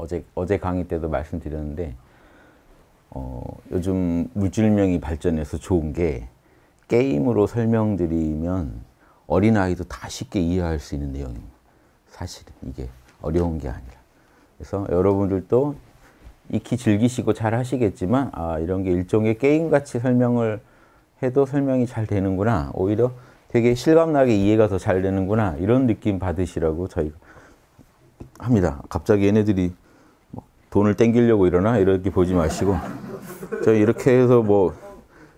어제 어제 강의 때도 말씀드렸는데 어, 요즘 물질명이 발전해서 좋은 게 게임으로 설명드리면 어린아이도 다 쉽게 이해할 수 있는 내용입니다. 사실은 이게 어려운 게 아니라. 그래서 여러분들도 익히 즐기시고 잘 하시겠지만 아 이런 게 일종의 게임같이 설명을 해도 설명이 잘 되는구나. 오히려 되게 실감나게 이해가 더 잘 되는구나 이런 느낌 받으시라고 저희 합니다. 갑자기 얘네들이 뭐 돈을 땡기려고 이러나 이렇게 보지 마시고 저희 이렇게 해서 뭐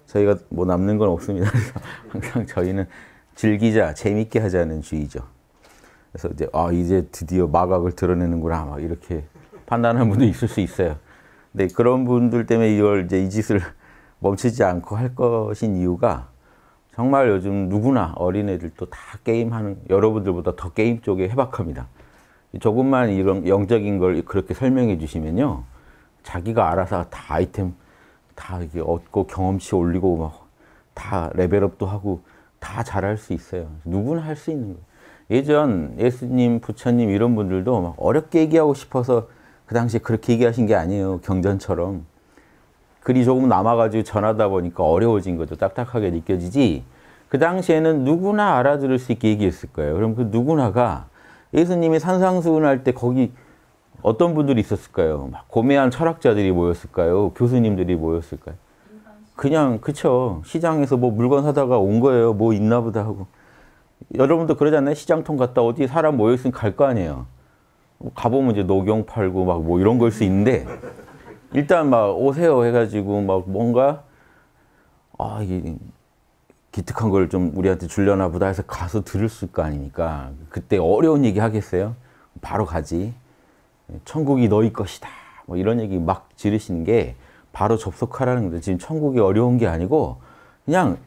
저희가 뭐 남는 건 없습니다. 항상 저희는 즐기자, 재밌게 하자는 주의죠. 그래서 이제 아 이제 드디어 마각을 드러내는구나 막 이렇게 판단하는 분도 있을 수 있어요. 근데 그런 분들 때문에 이걸 이제 이 짓을 멈추지 않고 할 것인 이유가 정말 요즘 누구나 어린애들도 다 게임하는 여러분들보다 더 게임 쪽에 해박합니다. 조금만 이런 영적인 걸 그렇게 설명해 주시면요. 자기가 알아서 다 아이템 다 이게 얻고 경험치 올리고 막 다 레벨업도 하고 다 잘할 수 있어요. 누구나 할 수 있는 거예요. 예전 예수님, 부처님 이런 분들도 막 어렵게 얘기하고 싶어서 그 당시에 그렇게 얘기하신 게 아니에요. 경전처럼. 글이 조금 남아가지고 전하다 보니까 어려워진 거죠. 딱딱하게 느껴지지. 그 당시에는 누구나 알아들을 수 있게 얘기했을 거예요. 그럼 그 누구나가 예수님이 산상수훈할 때 거기 어떤 분들이 있었을까요? 막 고매한 철학자들이 모였을까요? 교수님들이 모였을까요? 그냥 그쵸 시장에서 뭐 물건 사다가 온 거예요. 뭐 있나 보다 하고 여러분도 그러잖아요. 시장통 갔다 어디 사람 모여 있으면 갈 거 아니에요. 뭐 가보면 이제 녹용 팔고 막 뭐 이런 걸 수 있는데 일단 막 오세요 해가지고 막 뭔가 아 이게 기특한 걸 좀 우리한테 줄려나 보다 해서 가서 들었을 거아니니까 그때 어려운 얘기 하겠어요? 바로 가지. 천국이 너희 것이다. 뭐 이런 얘기 막 지르시는 게 바로 접속하라는 거죠. 지금 천국이 어려운 게 아니고 그냥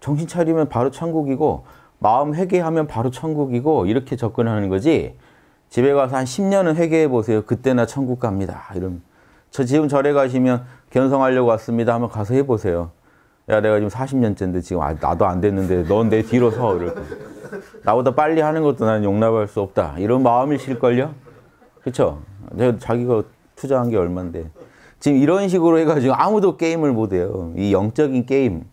정신 차리면 바로 천국이고 마음 회개하면 바로 천국이고 이렇게 접근하는 거지 집에 가서 한 10년은 회개해 보세요. 그때나 천국 갑니다. 이런 저 지금 절에 가시면 견성하려고 왔습니다. 한번 가서 해보세요. 야 내가 지금 40년째인데 지금 아, 나도 안 됐는데 넌 내 뒤로 서 이럴 거 나보다 빨리 하는 것도 나는 용납할 수 없다 이런 마음이실걸요 그쵸 내가 자기가 투자한 게 얼만데 지금 이런 식으로 해가지고 아무도 게임을 못해요 이 영적인 게임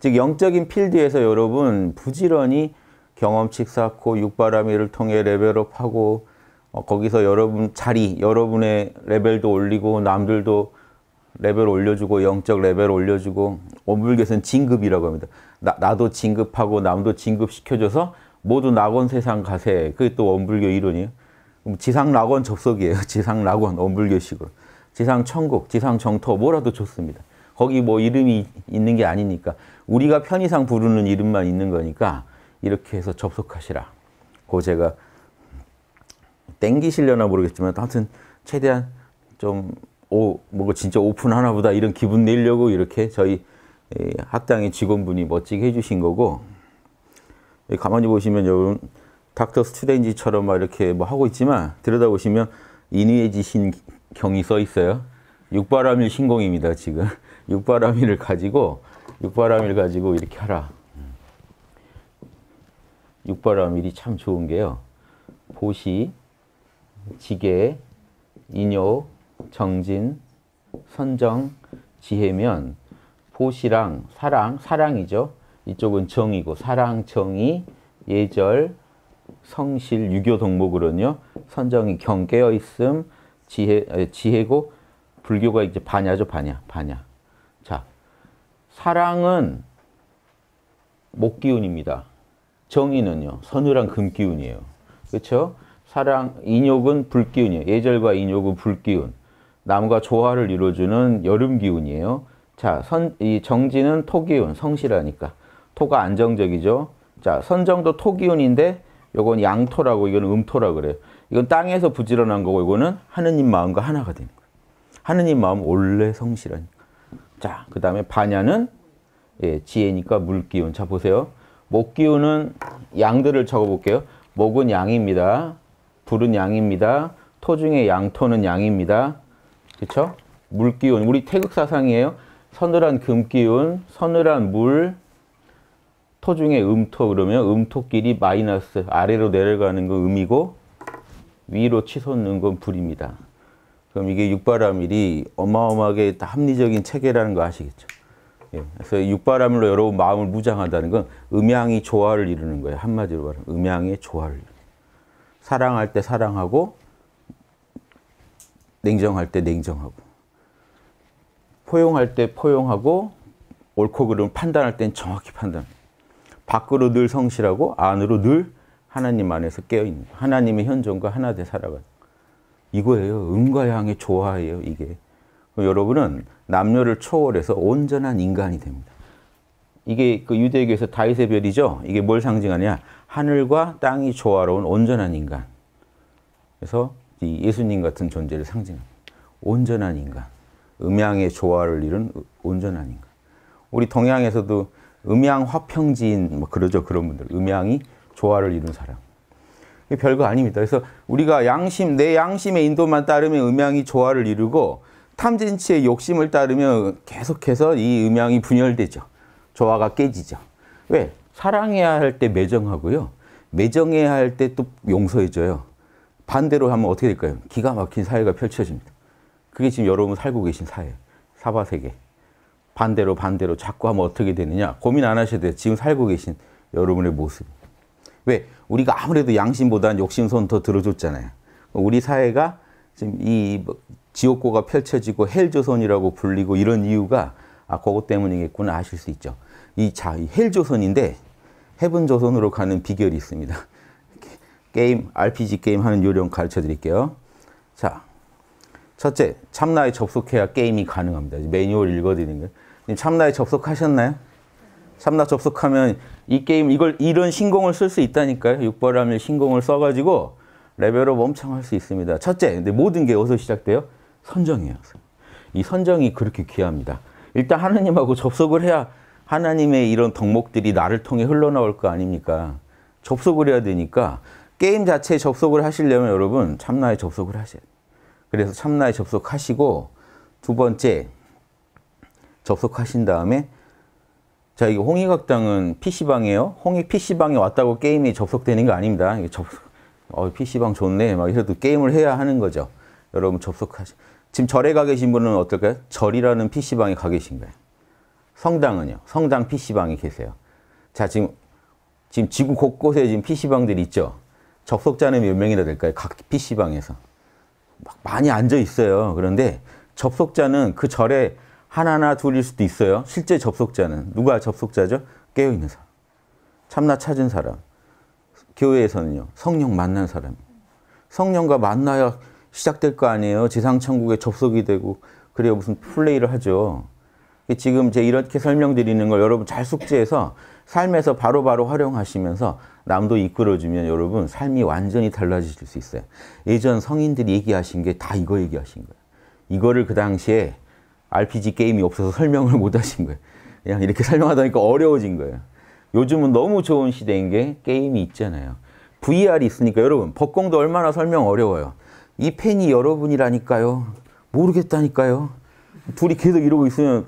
즉 영적인 필드에서 여러분 부지런히 경험치 쌓고 육바라미를 통해 레벨업하고 어, 거기서 여러분 자리, 여러분의 레벨도 올리고 남들도 레벨 올려주고 영적 레벨 올려주고 오물교에서는 진급이라고 합니다. 나, 나도 진급하고 남도 진급시켜줘서 모두 낙원 세상 가세. 그게 또 원불교 이론이에요. 지상 낙원 접속이에요. 지상 낙원 원불교식으로. 지상 천국, 지상 정토 뭐라도 좋습니다. 거기 뭐 이름이 있는 게 아니니까 우리가 편의상 부르는 이름만 있는 거니까 이렇게 해서 접속하시라. 고 제가 음, 땡기시려나 모르겠지만 하여튼 최대한 좀 오, 뭐 진짜 오픈하나 보다 이런 기분 내려고 이렇게 저희 예, 학당의 직원분이 멋지게 해주신 거고 예, 가만히 보시면 여러분 닥터 스트레인지처럼 막 이렇게 뭐 하고 있지만 들여다보시면 인위해지 신경이 써 있어요. 육바람밀 신공입니다 지금 육바람밀을 가지고 육바라밀 가지고 이렇게 하라. 육바람밀이참 좋은 게요. 보시, 지게, 인요, 정진, 선정, 지혜면 보시랑 사랑, 사랑이죠. 이쪽은 정이고 사랑, 정이, 예절, 성실, 유교 동목으로는요. 선정이 경 깨어 있음, 지혜, 지혜고 불교가 이제 반야죠. 반야, 반야. 자, 사랑은 목기운입니다. 정의는요. 서늘한 금기운이에요. 그렇죠? 사랑, 인욕은 불기운이에요. 예절과 인욕은 불기운. 나무가 조화를 이루어주는 여름 기운이에요. 자, 선, 이 정지는 토기운, 성실하니까. 토가 안정적이죠. 자, 선정도 토기운인데 요건 양토라고 이건 음토라 그래요. 이건 땅에서 부지런한 거고 이거는 하느님 마음과 하나가 되는 거예요. 하느님 마음 원래 성실하니까. 자, 그 다음에 반야는 예, 지혜니까 물기운. 자, 보세요. 목기운은 양들을 적어볼게요. 목은 양입니다. 불은 양입니다. 토 중에 양토는 양입니다. 그렇죠? 물기운, 우리 태극사상이에요. 서늘한 금기운, 서늘한 물, 토중에 음토 그러면 음토끼리 마이너스 아래로 내려가는 건 음이고 위로 치솟는 건 불입니다. 그럼 이게 육바람일이 어마어마하게 합리적인 체계라는 거 아시겠죠? 예. 그래서 육바람일로 여러분 마음을 무장한다는 건 음양이 조화를 이루는 거예요. 한마디로 말하면 음양의 조화를. 사랑할 때 사랑하고 냉정할 때 냉정하고 포용할 때 포용하고 옳고 그름 판단할 땐 정확히 판단. 밖으로 늘 성실하고 안으로 늘 하나님 안에서 깨어있는 하나님의 현존과 하나 돼살아가 이거예요. 음과 양의 조화예요. 이게 여러분은 남녀를 초월해서 온전한 인간이 됩니다. 이게 그 유대교에서 다윗의 별이죠. 이게 뭘 상징하냐? 하늘과 땅이 조화로운 온전한 인간. 그래서 이 예수님 같은 존재를 상징합니다. 온전한 인간. 음양의 조화를 이룬 온전한 인간. 우리 동양에서도 음양 화평지인 뭐 그러죠. 그런 분들. 음양이 조화를 이룬 사람. 별거 아닙니다. 그래서 우리가 양심, 내 양심의 인도만 따르면 음양이 조화를 이루고 탐진치의 욕심을 따르면 계속해서 이 음양이 분열되죠. 조화가 깨지죠. 왜? 사랑해야 할 때 매정하고요. 매정해야 할 때 또 용서해줘요. 반대로 하면 어떻게 될까요? 기가 막힌 사회가 펼쳐집니다. 그게 지금 여러분 살고 계신 사회, 사바 세계. 반대로 반대로 자꾸 하면 어떻게 되느냐 고민 안 하셔도 돼요. 지금 살고 계신 여러분의 모습. 왜? 우리가 아무래도 양심보다는 욕심선 더 들어줬잖아요. 우리 사회가 지금 이 뭐 지옥고가 펼쳐지고 헬조선이라고 불리고 이런 이유가 아, 그것 때문이겠구나 아실 수 있죠. 이 자, 헬조선인데 해븐조선으로 가는 비결이 있습니다. 게임, RPG 게임 하는 요령 가르쳐 드릴게요. 자, 첫째, 참나에 접속해야 게임이 가능합니다. 매뉴얼 읽어드리는 거. 참나에 접속하셨나요? 참나 접속하면 이 게임, 이걸, 이런 신공을 쓸 수 있다니까요. 육바람일 신공을 써가지고 레벨업 엄청 할 수 있습니다. 첫째, 근데 모든 게 어디서 시작돼요? 선정이에요. 이 선정이 그렇게 귀합니다. 일단 하나님하고 접속을 해야 하나님의 이런 덕목들이 나를 통해 흘러나올 거 아닙니까? 접속을 해야 되니까 게임 자체에 접속을 하시려면 여러분 참나에 접속을 하셔야 돼요. 그래서 참나에 접속하시고 두 번째 접속하신 다음에 자 이게 홍익학당은 PC방이에요. 홍익 PC방에 왔다고 게임이 접속되는 거 아닙니다. 이게 접속, 어, PC방 좋네 막 이래도 게임을 해야 하는 거죠. 여러분 접속하시 지금 절에 가 계신 분은 어떨까요? 절이라는 PC방에 가 계신가요? 성당은요? 성당 PC방에 계세요. 자 지금 지금 지구 곳곳에 지금 PC방들이 있죠? 접속자는 몇 명이나 될까요? 각 PC방에서. 막 많이 앉아 있어요. 그런데 접속자는 그 절에 하나나 둘일 수도 있어요. 실제 접속자는. 누가 접속자죠? 깨어있는 사람. 참나 찾은 사람. 교회에서는요. 성령 만난 사람. 성령과 만나야 시작될 거 아니에요. 지상천국에 접속이 되고 그래야 무슨 플레이를 하죠. 지금 제 이렇게 설명드리는 걸 여러분 잘 숙지해서 삶에서 바로바로 바로 활용하시면서 남도 이끌어주면 여러분 삶이 완전히 달라지실수 있어요. 예전 성인들이 얘기하신 게 다 이거 얘기하신 거예요. 이거를 그 당시에 RPG 게임이 없어서 설명을 못 하신 거예요. 그냥 이렇게 설명하다 보니까 어려워진 거예요. 요즘은 너무 좋은 시대인 게 게임이 있잖아요. VR이 있으니까 여러분 법공도 얼마나 설명 어려워요. 이 팬이 여러분이라니까요. 모르겠다니까요. 둘이 계속 이러고 있으면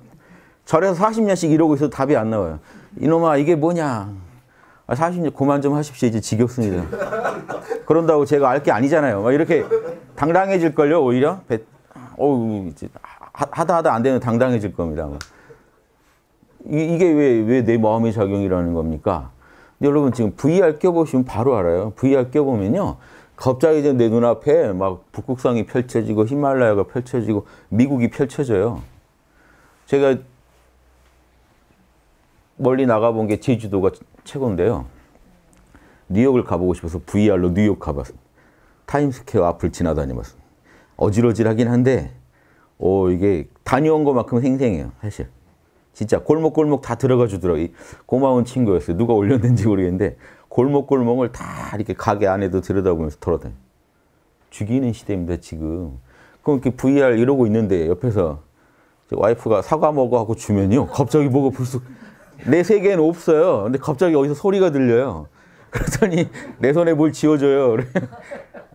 절에서 40년씩 이러고 있어도 답이 안 나와요. 이놈아 이게 뭐냐. 아, 40년 고만 좀 하십시오. 이제 지겹습니다. 그런다고 제가 알 게 아니잖아요. 막 이렇게 당당해질걸요 오히려. 배, 어우 이제 하다 하다 안 되면 당당해질 겁니다. 막. 뭐. 이, 게왜 왜 내 마음의 작용이라는 겁니까? 여러분 지금 VR 껴보시면 바로 알아요. VR 껴보면요. 갑자기 이제 내 눈앞에 막 북극성이 펼쳐지고 히말라야가 펼쳐지고 미국이 펼쳐져요. 제가 멀리 나가본 게 제주도가 최고인데요. 뉴욕을 가보고 싶어서 VR로 뉴욕 가봤어요. 타임스퀘어 앞을 지나다녀봤어요. 어지러질하긴 한데 오 이게 다녀온 것만큼 생생해요 사실. 진짜 골목골목 다 들어가 주더라고요. 고마운 친구였어요. 누가 올렸는지 모르겠는데 골목골목을 다 이렇게 가게 안에도 들여다보면서 돌아다녀. 요 죽이는 시대입니다 지금. 그럼 이렇게 VR 이러고 있는데 옆에서 와이프가 사과 먹어 하고 주면요. 갑자기 뭐가 불쑥 내 세계엔 없어요. 근데 갑자기 어디서 소리가 들려요. 그랬더니 내 손에 뭘 지워줘요.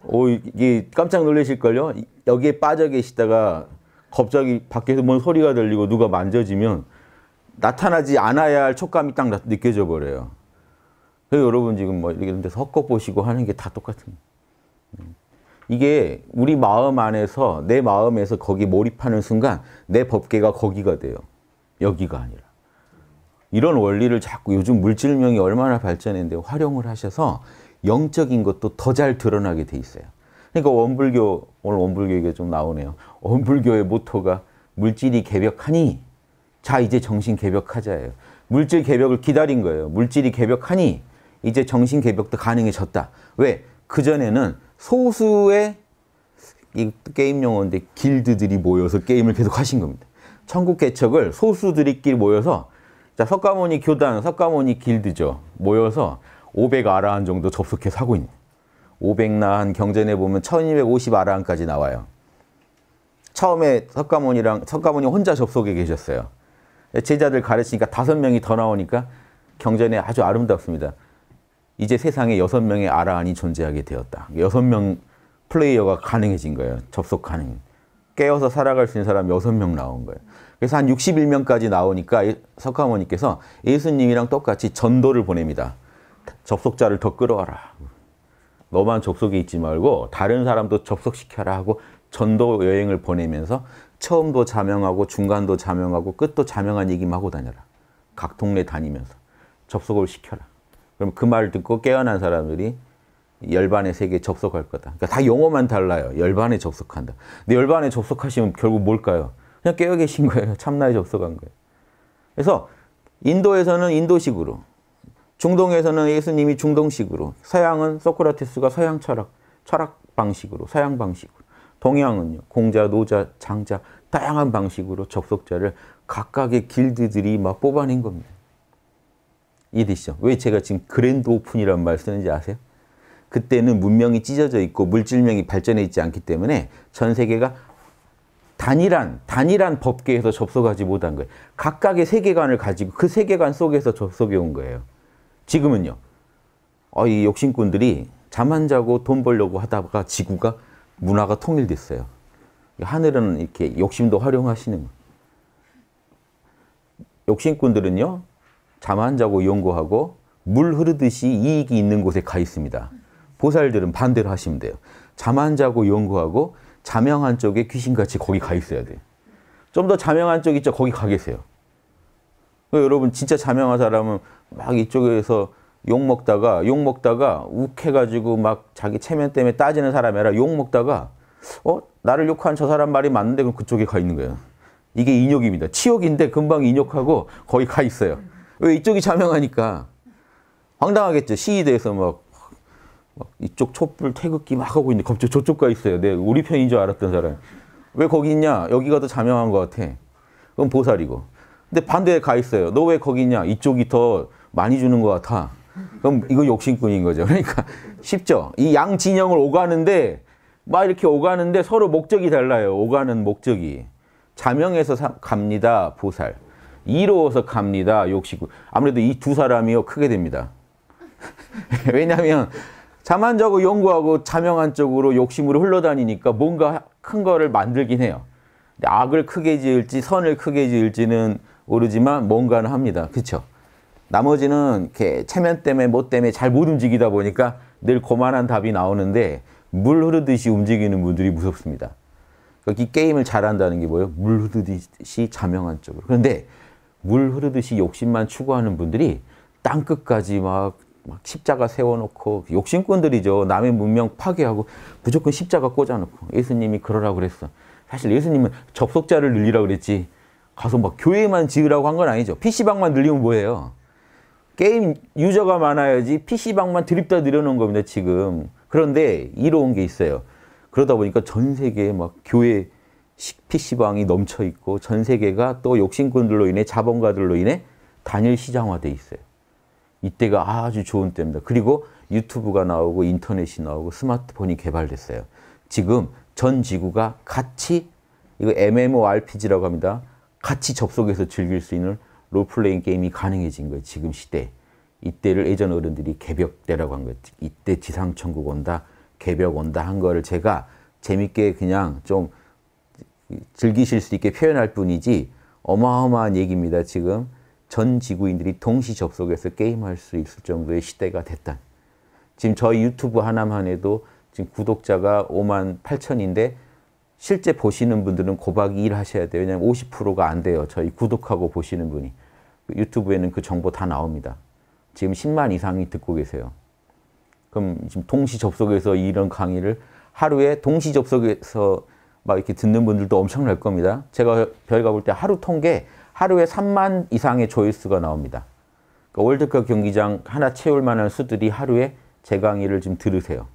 오, 이게 깜짝 놀라실걸요? 여기에 빠져 계시다가 갑자기 밖에서 뭔 소리가 들리고 누가 만져지면 나타나지 않아야 할 촉감이 딱 느껴져 버려요. 그래서 여러분 지금 뭐 이런 데 섞어 보시고 하는 게 다 똑같은 네. 이게 우리 마음 안에서 내 마음에서 거기 몰입하는 순간 내 법계가 거기가 돼요. 여기가 아니라. 이런 원리를 자꾸 요즘 물질명이 얼마나 발전했는데 활용을 하셔서 영적인 것도 더 잘 드러나게 돼 있어요. 그러니까 원불교 오늘 원불교 얘기가 좀 나오네요. 원불교의 모토가 물질이 개벽하니 자 이제 정신 개벽하자예요. 물질 개벽을 기다린 거예요. 물질이 개벽하니 이제 정신 개벽도 가능해졌다. 왜? 그전에는 소수의 이 게임 용어인데 길드들이 모여서 게임을 계속 하신 겁니다. 천국 개척을 소수들끼리 모여서 자, 석가모니 교단, 석가모니 길드죠. 모여서 500아라한 정도 접속해서 하고 있는. 500나한 경전에 보면 1250아라한까지 나와요. 처음에 석가모니랑 석가모니 혼자 접속에 계셨어요. 제자들 가르치니까 다섯 명이 더 나오니까 경전에 아주 아름답습니다. 이제 세상에 여섯 명의 아라한이 존재하게 되었다. 여섯 명 플레이어가 가능해진 거예요. 접속 가능. 깨어서 살아갈 수 있는 사람 여섯 명 나온 거예요. 그래서 한 61명까지 나오니까 석가모니께서 예수님이랑 똑같이 전도를 보냅니다. 접속자를 더 끌어와라. 너만 접속에 있지 말고 다른 사람도 접속시켜라 하고 전도 여행을 보내면서 처음도 자명하고 중간도 자명하고 끝도 자명한 얘기만 하고 다녀라. 각 동네 다니면서 접속을 시켜라. 그럼 그말 듣고 깨어난 사람들이 열반의 세계에 접속할 거다. 그러니까 다 용어만 달라요. 열반에 접속한다. 근데 열반에 접속하시면 결국 뭘까요? 그냥 깨어 계신 거예요. 참나에 접속한 거예요. 그래서 인도에서는 인도식으로, 중동에서는 예수님이 중동식으로, 서양은 소크라테스가 서양 철학, 철학 방식으로, 서양 방식으로, 동양은요, 공자, 노자, 장자, 다양한 방식으로 접속자를 각각의 길드들이 막 뽑아낸 겁니다. 이해되시죠? 왜 제가 지금 그랜드 오픈이라말 쓰는지 아세요? 그때는 문명이 찢어져 있고 물질명이 발전해 있지 않기 때문에 전 세계가 단일한 단일한 법계에서 접속하지 못한 거예요. 각각의 세계관을 가지고 그 세계관 속에서 접속해 온 거예요. 지금은요. 어, 이 욕심꾼들이 잠 안 자고 돈 벌려고 하다가 지구가 문화가 통일됐어요. 하늘은 이렇게 욕심도 활용하시는 거예요. 욕심꾼들은요. 잠안 자고 연구하고 물 흐르듯이 이익이 있는 곳에 가 있습니다. 보살들은 반대로 하시면 돼요. 잠 안 자고 연구하고 자명한 쪽에 귀신같이 거기 가 있어야 돼. 좀 더 자명한 쪽 있죠? 거기 가 계세요. 그러니까 여러분 진짜 자명한 사람은 막 이쪽에서 욕 먹다가 욕 먹다가 욱해가지고 막 자기 체면 때문에 따지는 사람이 라욕 먹다가 어 나를 욕한 저 사람 말이 맞는데 그럼 그쪽에 가 있는 거예요. 이게 인욕입니다. 치욕인데 금방 인욕하고 거기 가 있어요. 왜 이쪽이 자명하니까 황당하겠죠. 시위대에서 막 이쪽 촛불 태극기 막 하고 있는데 검찰 저쪽 가 있어요. 내 우리 편인 줄 알았던 사람. 왜 거기 있냐? 여기가 더 자명한 것 같아. 그럼 보살이고. 근데 반대에 가 있어요. 너 왜 거기 있냐? 이쪽이 더 많이 주는 것 같아. 그럼 이거 욕심꾼인 거죠. 그러니까 쉽죠. 이 양 진영을 오가는데 막 이렇게 오가는데 서로 목적이 달라요. 오가는 목적이. 자명해서 사, 갑니다. 보살. 이로워서 갑니다. 욕심꾼. 아무래도 이 두 사람이요. 크게 됩니다. 왜냐하면 자만적으로 연구하고 자명한 쪽으로 욕심으로 흘러다니니까 뭔가 큰 거를 만들긴 해요. 악을 크게 지을지 선을 크게 지을지는 모르지만 뭔가는 합니다. 그렇죠? 나머지는 이렇게 체면 때문에 뭐 때문에 잘 못 움직이다 보니까 늘 고만한 답이 나오는데 물 흐르듯이 움직이는 분들이 무섭습니다. 그러니까 이 게임을 잘한다는 게 뭐예요? 물 흐르듯이 자명한 쪽으로. 그런데 물 흐르듯이 욕심만 추구하는 분들이 땅끝까지 막막 십자가 세워놓고 욕심꾼들이죠. 남의 문명 파괴하고 무조건 십자가 꽂아놓고 예수님이 그러라고 그랬어. 사실 예수님은 접속자를 늘리라고 그랬지 가서 막 교회만 지으라고 한 건 아니죠. PC방만 늘리면 뭐예요? 게임 유저가 많아야지 PC방만 드립다 늘려놓은 겁니다, 지금. 그런데 이로운 게 있어요. 그러다 보니까 전 세계에 막 교회 PC방이 넘쳐 있고 전 세계가 또 욕심꾼들로 인해 자본가들로 인해 단일 시장화돼 있어요. 이때가 아주 좋은 때입니다. 그리고 유튜브가 나오고 인터넷이 나오고 스마트폰이 개발됐어요. 지금 전 지구가 같이 이거 MMORPG라고 합니다. 같이 접속해서 즐길 수 있는 롤플레잉 게임이 가능해진 거예요. 지금 시대. 이때를 예전 어른들이 개벽대라고 한 거예요. 이때 지상천국 온다, 개벽 온다 한 거를 제가 재밌게 그냥 좀 즐기실 수 있게 표현할 뿐이지 어마어마한 얘기입니다. 지금 전 지구인들이 동시 접속해서 게임할 수 있을 정도의 시대가 됐다. 지금 저희 유튜브 하나만 해도 지금 구독자가 5만 8천인데 실제 보시는 분들은 고박 2일 하셔야 돼요. 왜냐하면 50%가 안 돼요. 저희 구독하고 보시는 분이. 그 유튜브에는 그 정보 다 나옵니다. 지금 10만 이상이 듣고 계세요. 그럼 지금 동시 접속해서 이런 강의를 하루에 동시 접속해서 막 이렇게 듣는 분들도 엄청날 겁니다. 제가 별가 볼 때 하루 통계 하루에 3만 이상의 조회수가 나옵니다. 그러니까 월드컵 경기장 하나 채울 만한 수들이 하루에 제 강의를 지금 들으세요.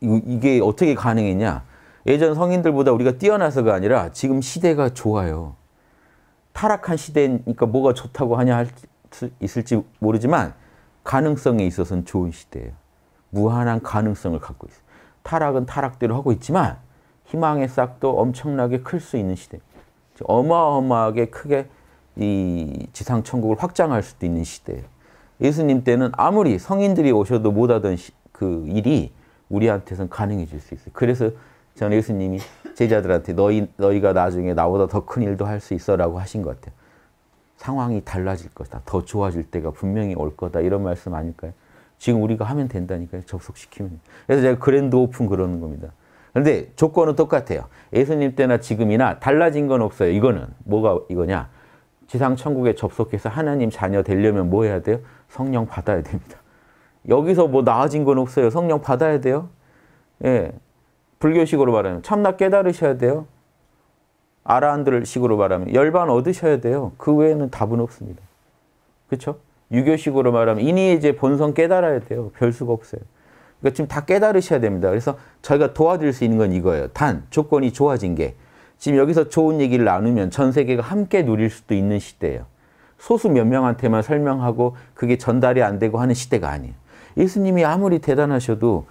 이게 어떻게 가능했냐? 예전 성인들보다 우리가 뛰어나서가 아니라 지금 시대가 좋아요. 타락한 시대니까 뭐가 좋다고 하냐 할 수 있을지 모르지만 가능성에 있어서는 좋은 시대예요. 무한한 가능성을 갖고 있어요. 타락은 타락대로 하고 있지만 희망의 싹도 엄청나게 클 수 있는 시대. 어마어마하게 크게 이 지상 천국을 확장할 수도 있는 시대예요. 예수님 때는 아무리 성인들이 오셔도 못하던 시, 그 일이 우리한테선 가능해질 수 있어요. 그래서 저 예수님이 제자들한테 너희 너희가 나중에 나보다 더 큰 일도 할 수 있어라고 하신 것 같아요. 상황이 달라질 것이다. 더 좋아질 때가 분명히 올 거다. 이런 말씀 아닐까요? 지금 우리가 하면 된다니까요. 접속시키면. 그래서 제가 그랜드 오픈 그러는 겁니다. 그런데 조건은 똑같아요. 예수님 때나 지금이나 달라진 건 없어요. 이거는 뭐가 이거냐? 지상 천국에 접속해서 하나님 자녀 되려면 뭐 해야 돼요? 성령 받아야 됩니다. 여기서 뭐 나아진 건 없어요. 성령 받아야 돼요. 예. 불교식으로 말하면 참나 깨달으셔야 돼요. 아라한들식으로 말하면 열반 얻으셔야 돼요. 그 외에는 답은 없습니다. 그렇죠? 유교식으로 말하면 인의의 본성 깨달아야 돼요. 별 수가 없어요. 그 이거 지금 다 깨달으셔야 됩니다. 그래서 저희가 도와드릴 수 있는 건 이거예요. 단 조건이 좋아진 게 지금 여기서 좋은 얘기를 나누면 전 세계가 함께 누릴 수도 있는 시대예요. 소수 몇 명한테만 설명하고 그게 전달이 안 되고 하는 시대가 아니에요. 예수님이 아무리 대단하셔도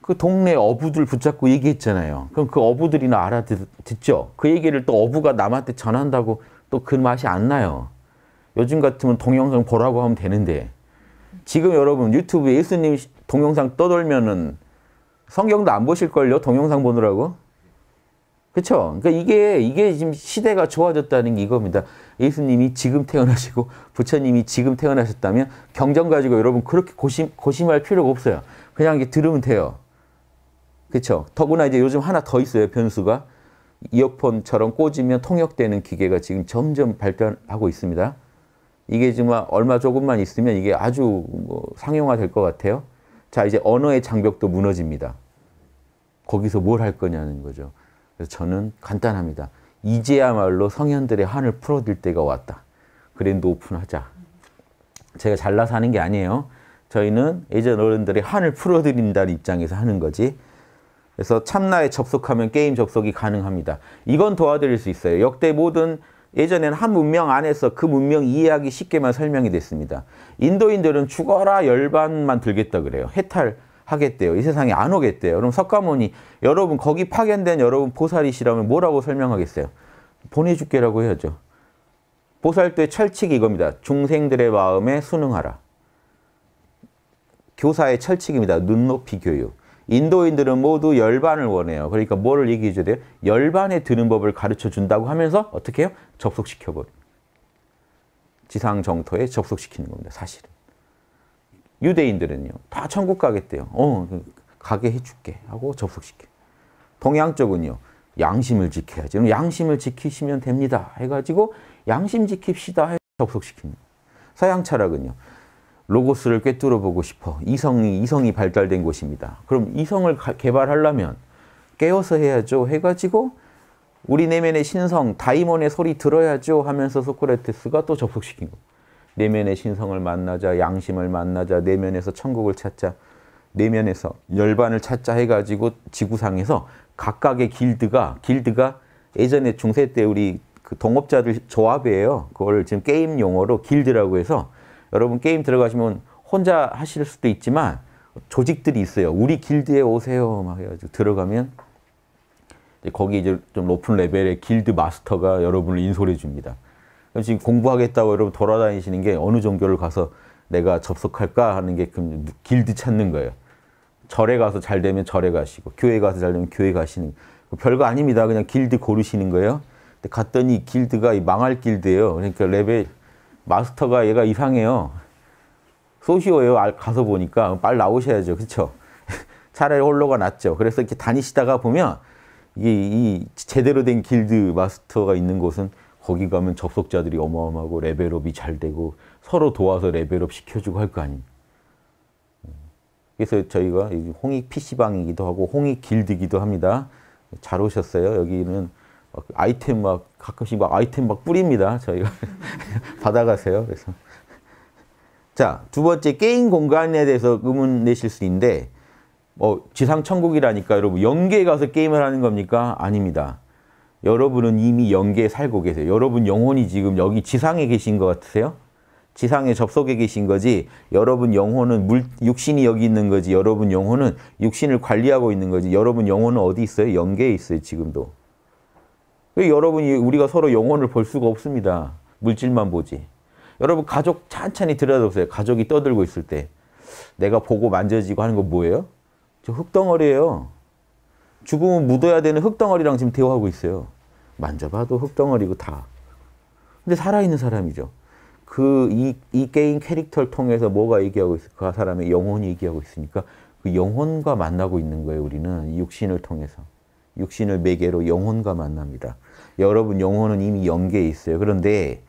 그 동네 어부들 붙잡고 얘기했잖아요. 그럼 그 어부들이나 알아듣죠. 그 얘기를 또 어부가 남한테 전한다고 또 그 맛이 안 나요. 요즘 같으면 동영상 보라고 하면 되는데 지금 여러분 유튜브 에 예수님 동영상 떠돌면은 성경도 안 보실걸요? 동영상 보느라고. 그렇 그러니까 이게 이게 지금 시대가 좋아졌다는 게 이겁니다. 예수님이 지금 태어나시고 부처님이 지금 태어나셨다면 경전 가지고 여러분 그렇게 고심 고심할 필요가 없어요. 그냥 이게 들으면 돼요. 그렇 더구나 이제 요즘 하나 더 있어요. 변수가 이어폰처럼 꽂으면 통역되는 기계가 지금 점점 발전하고 있습니다. 이게 정말 얼마 조금만 있으면 이게 아주 뭐 상용화될 것 같아요. 자, 이제 언어의 장벽도 무너집니다. 거기서 뭘 할 거냐는 거죠. 그래서 저는 간단합니다. 이제야말로 성현들의 한을 풀어줄 때가 왔다. 그랜드 오픈하자. 제가 잘나서 하는 게 아니에요. 저희는 예전 어른들의 한을 풀어드린다는 입장에서 하는 거지. 그래서 참나에 접속하면 게임 접속이 가능합니다. 이건 도와드릴 수 있어요. 역대 모든 예전에는 한 문명 안에서 그 문명 이해하기 쉽게만 설명이 됐습니다. 인도인들은 죽어라 열반만 들겠다 그래요. 해탈하겠대요. 이 세상에 안 오겠대요. 그럼 석가모니 여러분 거기 파견된 여러분 보살이시라면 뭐라고 설명하겠어요? 보내줄게라고 해야죠. 보살도의 철칙이 이겁니다. 중생들의 마음에 순응하라. 교사의 철칙입니다. 눈높이 교육. 인도인들은 모두 열반을 원해요. 그러니까 뭐를 얘기해 줘야 돼요? 열반에 드는 법을 가르쳐 준다고 하면서 어떻게 해요? 접속시켜 버려요. 지상 정토에 접속시키는 겁니다. 사실은. 유대인들은요. 다 천국 가겠대요. 어, 가게 해줄게 하고 접속시켜 동양 쪽은요. 양심을 지켜야지. 그럼 양심을 지키시면 됩니다. 해가지고 양심 지킵시다 해접속시킵니 서양 철학은요. 로고스를 꿰뚫어 보고 싶어. 이성이, 이성이 발달된 곳입니다. 그럼 이성을 가, 개발하려면 깨워서 해야죠. 해가지고 우리 내면의 신성, 다이몬의 소리 들어야죠 하면서 소크라테스가 또 접속시킨 거. 내면의 신성을 만나자, 양심을 만나자, 내면에서 천국을 찾자, 내면에서 열반을 찾자 해가지고 지구상에서 각각의 길드가, 길드가 예전에 중세 때 우리 그 동업자들 조합이에요. 그걸 지금 게임 용어로 길드라고 해서 여러분 게임 들어가시면 혼자 하실 수도 있지만 조직들이 있어요. 우리 길드에 오세요. 막 해가지고 들어가면 이제 거기 이제 좀 높은 레벨의 길드 마스터가 여러분을 인솔해 줍니다. 그럼 지금 공부하겠다고 여러분 돌아다니시는 게 어느 종교를 가서 내가 접속할까 하는 게 길드 찾는 거예요. 절에 가서 잘 되면 절에 가시고 교회 가서 잘 되면 교회 가시는 별거 아닙니다. 그냥 길드 고르시는 거예요. 근데 갔더니 길드가 망할 길드예요. 그러니까 레벨 마스터가 얘가 이상해요. 소시오예요. 가서 보니까 빨리 나오셔야죠. 그렇죠? 차라리 홀로가 낫죠. 그래서 이렇게 다니시다가 보면 이이 제대로 된 길드 마스터가 있는 곳은 거기 가면 접속자들이 어마어마하고 레벨업이 잘 되고 서로 도와서 레벨업 시켜주고 할 거 아닙니까? 그래서 저희가 홍익 PC방이기도 하고 홍익 길드기도 합니다. 잘 오셨어요. 여기는 아이템 막 가끔씩 막 아이템 막 뿌립니다. 저희가 받아가세요. 그래서 자두 번째 게임 공간에 대해서 의문 내실 수 있는데 뭐 지상 천국이라니까 여러분 영계에 가서 게임을 하는 겁니까? 아닙니다. 여러분은 이미 영계에 살고 계세요. 여러분 영혼이 지금 여기 지상에 계신 것 같으세요? 지상에 접속해 계신 거지 여러분 영혼은 물, 육신이 여기 있는 거지 여러분 영혼은 육신을 관리하고 있는 거지 여러분 영혼은 어디 있어요? 영계에 있어요 지금도 그 여러분이 우리가 서로 영혼을 볼 수가 없습니다. 물질만 보지. 여러분 가족 찬찬히 들여다보세요. 가족이 떠들고 있을 때 내가 보고 만져지고 하는 거 뭐예요? 저 흙덩어리예요. 죽음은 묻어야 되는 흙덩어리랑 지금 대화하고 있어요. 만져봐도 흙덩어리고 다. 근데 살아있는 사람이죠. 그 이 이 게임 캐릭터를 통해서 뭐가 얘기하고 있어? 그 사람의 영혼이 얘기하고 있으니까 그 영혼과 만나고 있는 거예요. 우리는 육신을 통해서 육신을 매개로 영혼과 만납니다. 여러분 영혼은 이미 연계해 있어요. 그런데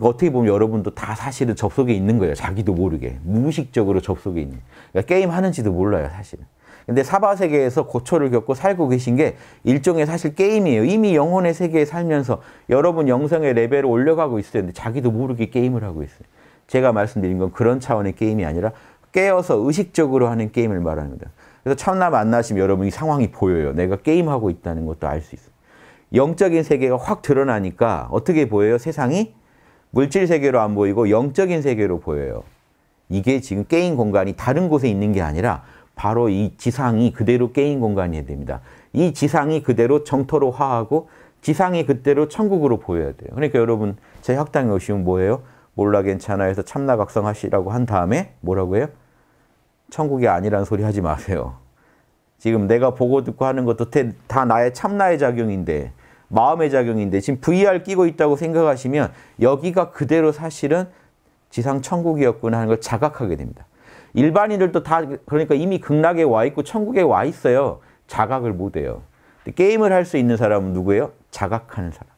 어떻게 보면 여러분도 다 사실은 접속에 있는 거예요. 자기도 모르게. 무의식적으로 접속에 있는. 그러니까 게임 하는지도 몰라요, 사실은. 근데 사바세계에서 고초를 겪고 살고 계신 게 일종의 사실 게임이에요. 이미 영혼의 세계에 살면서 여러분 영성의 레벨을 올려가고 있을 텐데 자기도 모르게 게임을 하고 있어요. 제가 말씀드린 건 그런 차원의 게임이 아니라 깨어서 의식적으로 하는 게임을 말하는 다 그래서 참나 만나시면 여러분이 상황이 보여요. 내가 게임하고 있다는 것도 알 수 있어요. 영적인 세계가 확 드러나니까 어떻게 보여요? 세상이 물질 세계로 안 보이고 영적인 세계로 보여요. 이게 지금 깨인 공간이 다른 곳에 있는 게 아니라 바로 이 지상이 그대로 깨인 공간이 됩니다. 이 지상이 그대로 정토로 화하고 지상이 그대로 천국으로 보여야 돼요. 그러니까 여러분 제 학당에 오시면 뭐예요? 몰라 괜찮아 해서 참나각성 하시라고 한 다음에 뭐라고 해요? 천국이 아니라는 소리 하지 마세요. 지금 내가 보고 듣고 하는 것도 다 나의 참나의 작용인데 마음의 작용인데 지금 VR 끼고 있다고 생각하시면 여기가 그대로 사실은 지상 천국이었구나 하는 걸 자각하게 됩니다. 일반인들도 다 그러니까 이미 극락에 와 있고 천국에 와 있어요. 자각을 못 해요. 게임을 할 수 있는 사람은 누구예요? 자각하는 사람.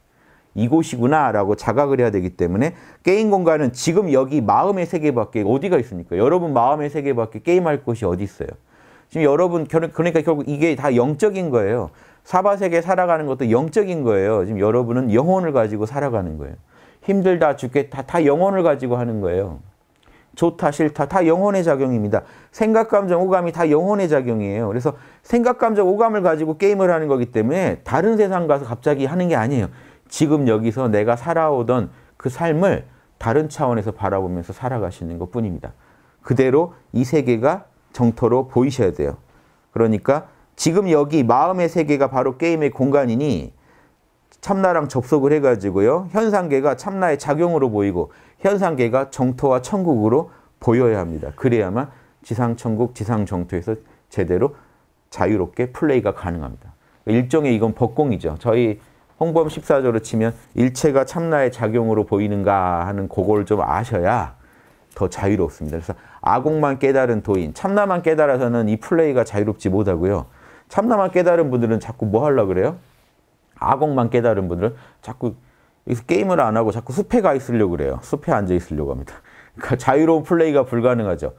이곳이구나 라고 자각을 해야 되기 때문에 게임 공간은 지금 여기 마음의 세계밖에 어디가 있습니까? 여러분 마음의 세계밖에 게임할 곳이 어디 있어요? 지금 여러분 그러니까 결국 이게 다 영적인 거예요. 사바세계 살아가는 것도 영적인 거예요. 지금 여러분은 영혼을 가지고 살아가는 거예요. 힘들다 죽겠다 다 영혼을 가지고 하는 거예요. 좋다 싫다 다 영혼의 작용입니다. 생각, 감정, 오감이 다 영혼의 작용이에요. 그래서 생각, 감정, 오감을 가지고 게임을 하는 거기 때문에 다른 세상 가서 갑자기 하는 게 아니에요. 지금 여기서 내가 살아오던 그 삶을 다른 차원에서 바라보면서 살아가시는 것 뿐입니다. 그대로 이 세계가 정토로 보이셔야 돼요. 그러니까 지금 여기 마음의 세계가 바로 게임의 공간이니 참나랑 접속을 해가지고요. 현상계가 참나의 작용으로 보이고 현상계가 정토와 천국으로 보여야 합니다. 그래야만 지상천국, 지상정토에서 제대로 자유롭게 플레이가 가능합니다. 일종의 이건 법공이죠. 저희 홍범 14조로 치면 일체가 참나의 작용으로 보이는가 하는 그걸 좀 아셔야 더 자유롭습니다. 그래서 아공만 깨달은 도인, 참나만 깨달아서는 이 플레이가 자유롭지 못하고요. 참나만 깨달은 분들은 자꾸 뭐 하려 고 그래요? 악옥만 깨달은 분들은 자꾸 게임을 안 하고 자꾸 숲에 가 있으려고 그래요. 숲에 앉아 있으려고 합니다. 그러니까 자유로운 플레이가 불가능하죠.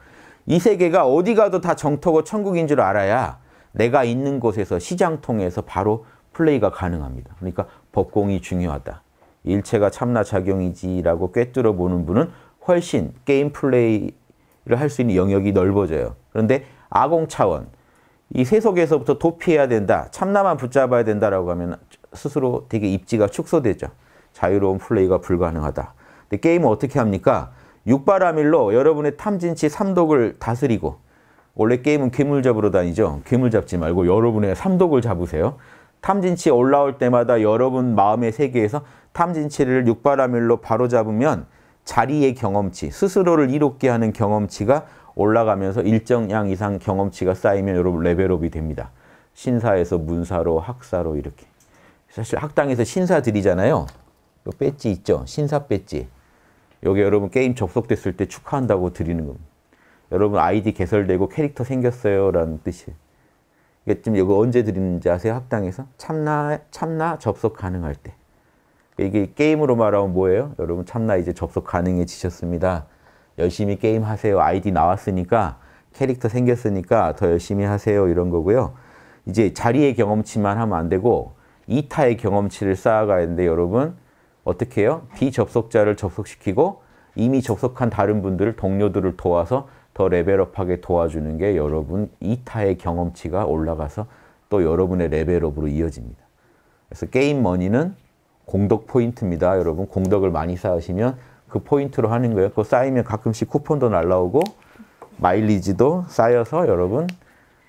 이 세계가 어디 가도 다 정토고 천국인 줄 알아야 내가 있는 곳에서 시장 통해서 바로 플레이가 가능합니다. 그러니까 법공이 중요하다. 일체가 참나 작용이지라고 꿰뚫어 보는 분은 훨씬 게임 플레이를 할 수 있는 영역이 넓어져요. 그런데 아공 차원, 이 세속에서부터 도피해야 된다. 참나만 붙잡아야 된다라고 하면 스스로 되게 입지가 축소되죠. 자유로운 플레이가 불가능하다. 근데 게임은 어떻게 합니까? 육바라밀로 여러분의 탐진치 삼독을 다스리고 원래 게임은 괴물 잡으러 다니죠. 괴물 잡지 말고 여러분의 삼독을 잡으세요. 탐진치 올라올 때마다 여러분 마음의 세계에서 탐진치를 육바라밀로 바로잡으면 자리의 경험치, 스스로를 이롭게 하는 경험치가 올라가면서 일정량 이상 경험치가 쌓이면 여러분 레벨업이 됩니다. 신사에서 문사로 학사로 이렇게. 사실 학당에서 신사들이잖아요. 요 배지 있죠? 신사 배지. 여기 여러분 게임 접속됐을 때 축하한다고 드리는 겁니다. 여러분 아이디 개설되고 캐릭터 생겼어요 라는 뜻이에요. 이게 지금 이거 언제 드리는지 아세요? 학당에서? 참나, 참나 접속 가능할 때. 이게 게임으로 말하면 뭐예요? 여러분 참나 이제 접속 가능해지셨습니다. 열심히 게임하세요. 아이디 나왔으니까 캐릭터 생겼으니까 더 열심히 하세요. 이런 거고요. 이제 자리의 경험치만 하면 안 되고 이타의 경험치를 쌓아가야 되는데 여러분 어떻게 해요? 비접속자를 접속시키고 이미 접속한 다른 분들을 동료들을 도와서 더 레벨업하게 도와주는 게 여러분 이타의 경험치가 올라가서 또 여러분의 레벨업으로 이어집니다. 그래서 게임 머니는 공덕 포인트입니다. 여러분 공덕을 많이 쌓으시면 그 포인트로 하는 거예요. 그거 쌓이면 가끔씩 쿠폰도 날라오고 마일리지도 쌓여서 여러분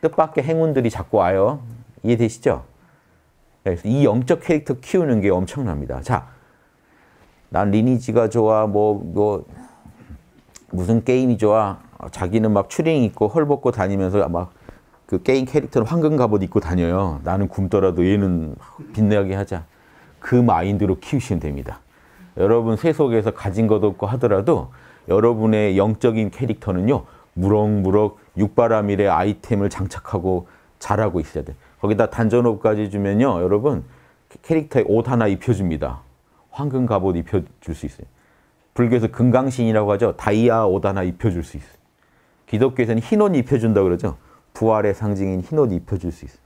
뜻밖의 행운들이 자꾸 와요. 이해되시죠? 네, 이 영적 캐릭터 키우는 게 엄청납니다. 자, 난 리니지가 좋아, 뭐, 뭐, 무슨 게임이 좋아. 어, 자기는 막 추링 입고 헐벗고 다니면서 막 그 게임 캐릭터는 황금 갑옷 입고 다녀요. 나는 굶더라도 얘는 빛나게 하자. 그 마인드로 키우시면 됩니다. 여러분 세속에서 가진 것 없고 하더라도 여러분의 영적인 캐릭터는요. 무럭무럭 육바람밀의 아이템을 장착하고 자라고 있어야 돼. 거기다 단전옷까지 주면요. 여러분 캐릭터에 옷 하나 입혀줍니다. 황금 갑옷 입혀줄 수 있어요. 불교에서 금강신이라고 하죠. 다이아 옷 하나 입혀줄 수 있어요. 기독교에서는 흰옷 입혀준다 그러죠. 부활의 상징인 흰옷 입혀줄 수 있어요.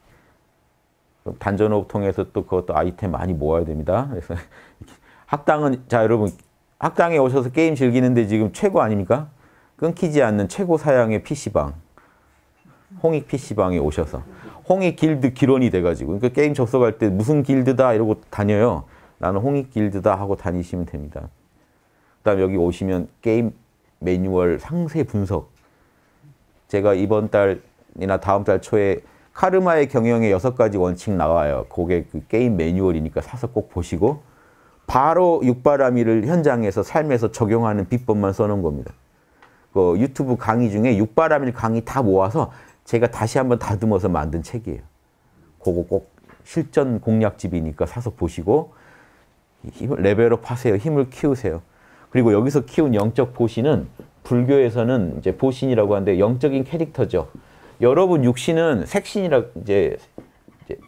단전옥 통해서 또 그것도 아이템 많이 모아야 됩니다. 그래서 이렇게 학당은 자 여러분 학당에 오셔서 게임 즐기는데 지금 최고 아닙니까? 끊기지 않는 최고 사양의 PC방. 홍익 PC방에 오셔서. 홍익 길드 기론이 돼가지고. 그러니까 게임 접속할 때 무슨 길드다 이러고 다녀요. 나는 홍익 길드다 하고 다니시면 됩니다. 그 다음 여기 오시면 게임 매뉴얼 상세 분석. 제가 이번 달이나 다음 달 초에 카르마의 경영의 여섯 가지 원칙 나와요. 그게 그 게임 매뉴얼이니까 사서 꼭 보시고 바로 육바라밀을 현장에서 삶에서 적용하는 비법만 써놓은 겁니다. 그 유튜브 강의 중에 육바라밀 강의 다 모아서 제가 다시 한번 다듬어서 만든 책이에요. 그거 꼭 실전 공략집이니까 사서 보시고 힘을 레벨업 하세요. 힘을 키우세요. 그리고 여기서 키운 영적 보신은 불교에서는 이제 보신이라고 하는데 영적인 캐릭터죠. 여러분 육신은 색신이라 이제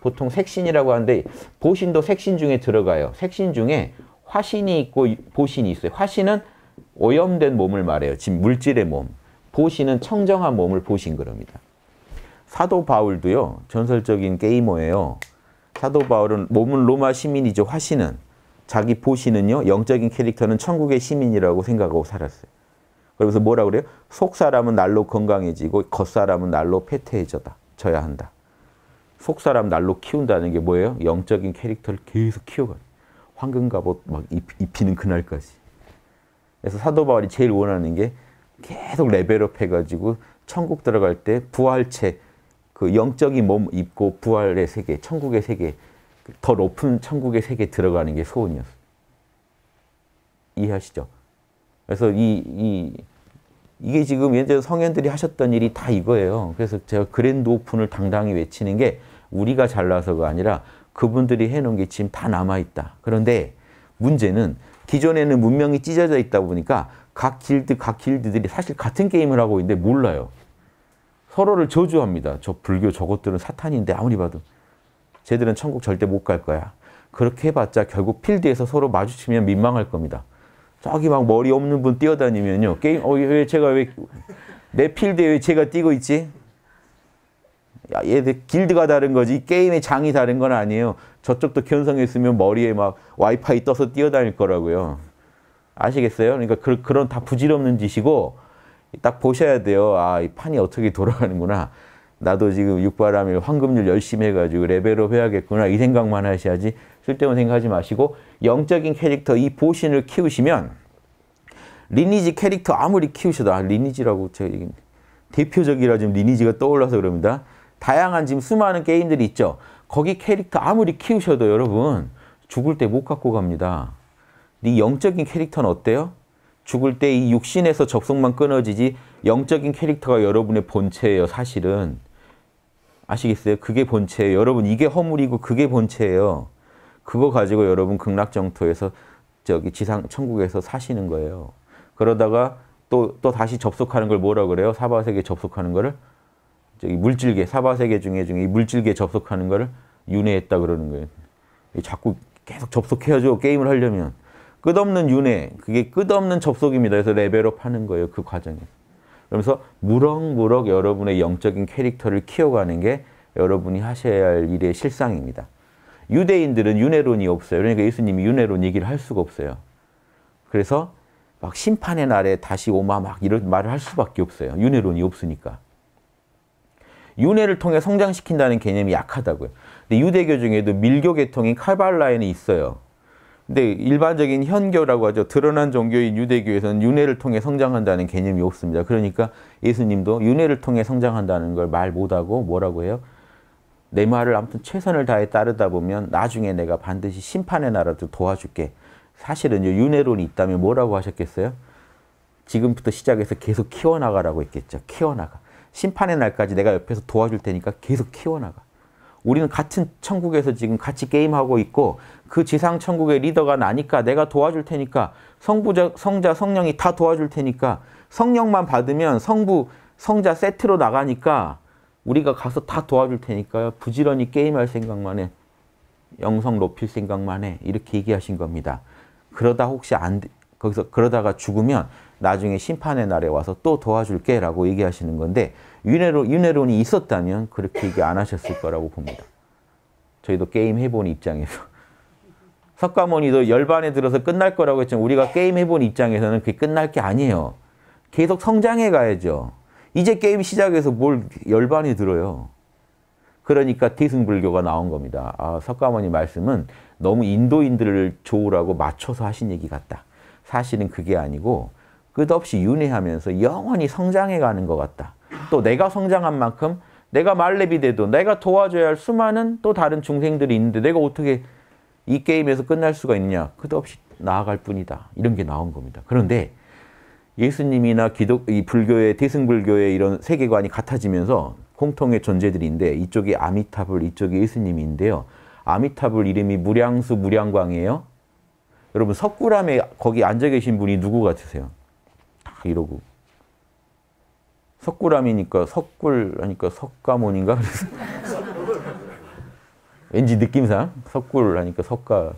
보통 색신이라고 하는데 보신도 색신 중에 들어가요. 색신 중에 화신이 있고 보신이 있어요. 화신은 오염된 몸을 말해요. 지금 물질의 몸. 보신은 청정한 몸을 보신 그럽니다. 사도 바울도요. 전설적인 게이머예요. 사도 바울은 몸은 로마 시민이죠. 화신은. 자기 보신은요. 영적인 캐릭터는 천국의 시민이라고 생각하고 살았어요. 그러면서 뭐라 그래요? 속 사람은 날로 건강해지고 겉 사람은 날로 폐퇴해 져야 한다. 속사람 날로 키운다는 게 뭐예요? 영적인 캐릭터를 계속 키워가 황금갑옷 막 입히는 그날까지. 그래서 사도 바울이 제일 원하는 게 계속 레벨업 해가지고 천국 들어갈 때 부활체 그 영적인 몸 입고 부활의 세계, 천국의 세계, 더 높은 천국의 세계 들어가는 게 소원이었어요. 이해하시죠? 그래서 이, 이, 이게 지금 예전 성현들이 하셨던 일이 다 이거예요. 그래서 제가 그랜드 오픈을 당당히 외치는 게 우리가 잘나서가 아니라 그분들이 해놓은 게 지금 다 남아있다. 그런데 문제는 기존에는 문명이 찢어져 있다 보니까 각 길드, 각 길드들이 사실 같은 게임을 하고 있는데 몰라요. 서로를 저주합니다. 저 불교 저것들은 사탄인데 아무리 봐도 쟤들은 천국 절대 못 갈 거야. 그렇게 해봤자 결국 필드에서 서로 마주치면 민망할 겁니다. 저기 막 머리 없는 분 뛰어다니면요. 게임, 어, 왜 제가 왜, 내 필드에 왜 제가 뛰고 있지? 얘들 길드가 다른 거지 게임의 장이 다른 건 아니에요. 저쪽도 견성했으면 머리에 막 와이파이 떠서 뛰어다닐 거라고요. 아시겠어요? 그러니까 그, 그런 다 부질없는 짓이고 딱 보셔야 돼요. 아, 이 판이 어떻게 돌아가는구나. 나도 지금 육바람일 황금률 열심히 해가지고 레벨업 해야겠구나 이 생각만 하셔야지 쓸데없는 생각하지 마시고 영적인 캐릭터 이 보신을 키우시면 리니지 캐릭터 아무리 키우셔도 아, 리니지라고 제가 대표적이라 지금 리니지가 떠올라서 그럽니다. 다양한 지금 수많은 게임들이 있죠. 거기 캐릭터 아무리 키우셔도 여러분 죽을 때 못 갖고 갑니다. 네 영적인 캐릭터는 어때요? 죽을 때 이 육신에서 접속만 끊어지지 영적인 캐릭터가 여러분의 본체예요. 사실은. 아시겠어요? 그게 본체예요. 여러분 이게 허물이고 그게 본체예요. 그거 가지고 여러분 극락정토에서 저기 지상 천국에서 사시는 거예요. 그러다가 또, 또 다시 접속하는 걸 뭐라 그래요? 사바세계 접속하는 거를 저기 물질계 사바세계 중에 중에 이 물질계 접속하는 거를 윤회했다 그러는 거예요. 자꾸 계속 접속해야죠. 게임을 하려면. 끝없는 윤회, 그게 끝없는 접속입니다. 그래서 레벨업 하는 거예요. 그과정에 그러면서 무럭무럭 여러분의 영적인 캐릭터를 키워가는 게 여러분이 하셔야 할 일의 실상입니다. 유대인들은 윤회론이 없어요. 그러니까 예수님이 윤회론 얘기를 할 수가 없어요. 그래서 막 심판의 날에 다시 오마 막 이런 말을 할 수밖에 없어요. 윤회론이 없으니까. 윤회를 통해 성장시킨다는 개념이 약하다고요. 근데 유대교 중에도 밀교 계통인 칼발라인이 있어요. 근데 일반적인 현교라고 하죠. 드러난 종교인 유대교에서는 윤회를 통해 성장한다는 개념이 없습니다. 그러니까 예수님도 윤회를 통해 성장한다는 걸 말 못하고 뭐라고 해요? 내 말을 아무튼 최선을 다해 따르다 보면 나중에 내가 반드시 심판의 나라도 도와줄게. 사실은 윤회론이 있다면 뭐라고 하셨겠어요? 지금부터 시작해서 계속 키워나가라고 했겠죠. 키워나가. 심판의 날까지 내가 옆에서 도와줄 테니까 계속 키워나가. 우리는 같은 천국에서 지금 같이 게임하고 있고 그 지상 천국의 리더가 나니까 내가 도와줄 테니까 성부자, 성자, 성령이 다 도와줄 테니까 성령만 받으면 성부, 성자 세트로 나가니까 우리가 가서 다 도와줄 테니까요. 부지런히 게임할 생각만 해. 영성 높일 생각만 해. 이렇게 얘기하신 겁니다. 그러다 혹시 안, 거기서 그러다가 죽으면 나중에 심판의 날에 와서 또 도와줄게 라고 얘기하시는 건데 윤회론, 윤회론이 있었다면 그렇게 얘기 안 하셨을 거라고 봅니다. 저희도 게임 해본 입장에서 석가모니도 열반에 들어서 끝날 거라고 했지만 우리가 게임 해본 입장에서는 그게 끝날 게 아니에요. 계속 성장해 가야죠. 이제 게임 시작해서 뭘 열반에 들어요. 그러니까 태승불교가 나온 겁니다. 아, 석가모니 말씀은 너무 인도인들을 좋으라고 맞춰서 하신 얘기 같다. 사실은 그게 아니고 끝없이 윤회하면서 영원히 성장해가는 것 같다. 또 내가 성장한 만큼 내가 말렙이 돼도 내가 도와줘야 할 수많은 또 다른 중생들이 있는데 내가 어떻게 이 게임에서 끝날 수가 있냐. 끝없이 나아갈 뿐이다. 이런 게 나온 겁니다. 그런데 예수님이나 기독, 이 불교의, 대승불교의 이런 세계관이 같아지면서 공통의 존재들인데 이쪽이 아미타불, 이쪽이 예수님인데요. 아미타불 이름이 무량수 무량광이에요. 여러분 석굴암에 거기 앉아 계신 분이 누구 같으세요? 이러고 석굴암이니까 석굴 하니까 석가모니인가 그래서 왠지 느낌상 석굴 하니까 석가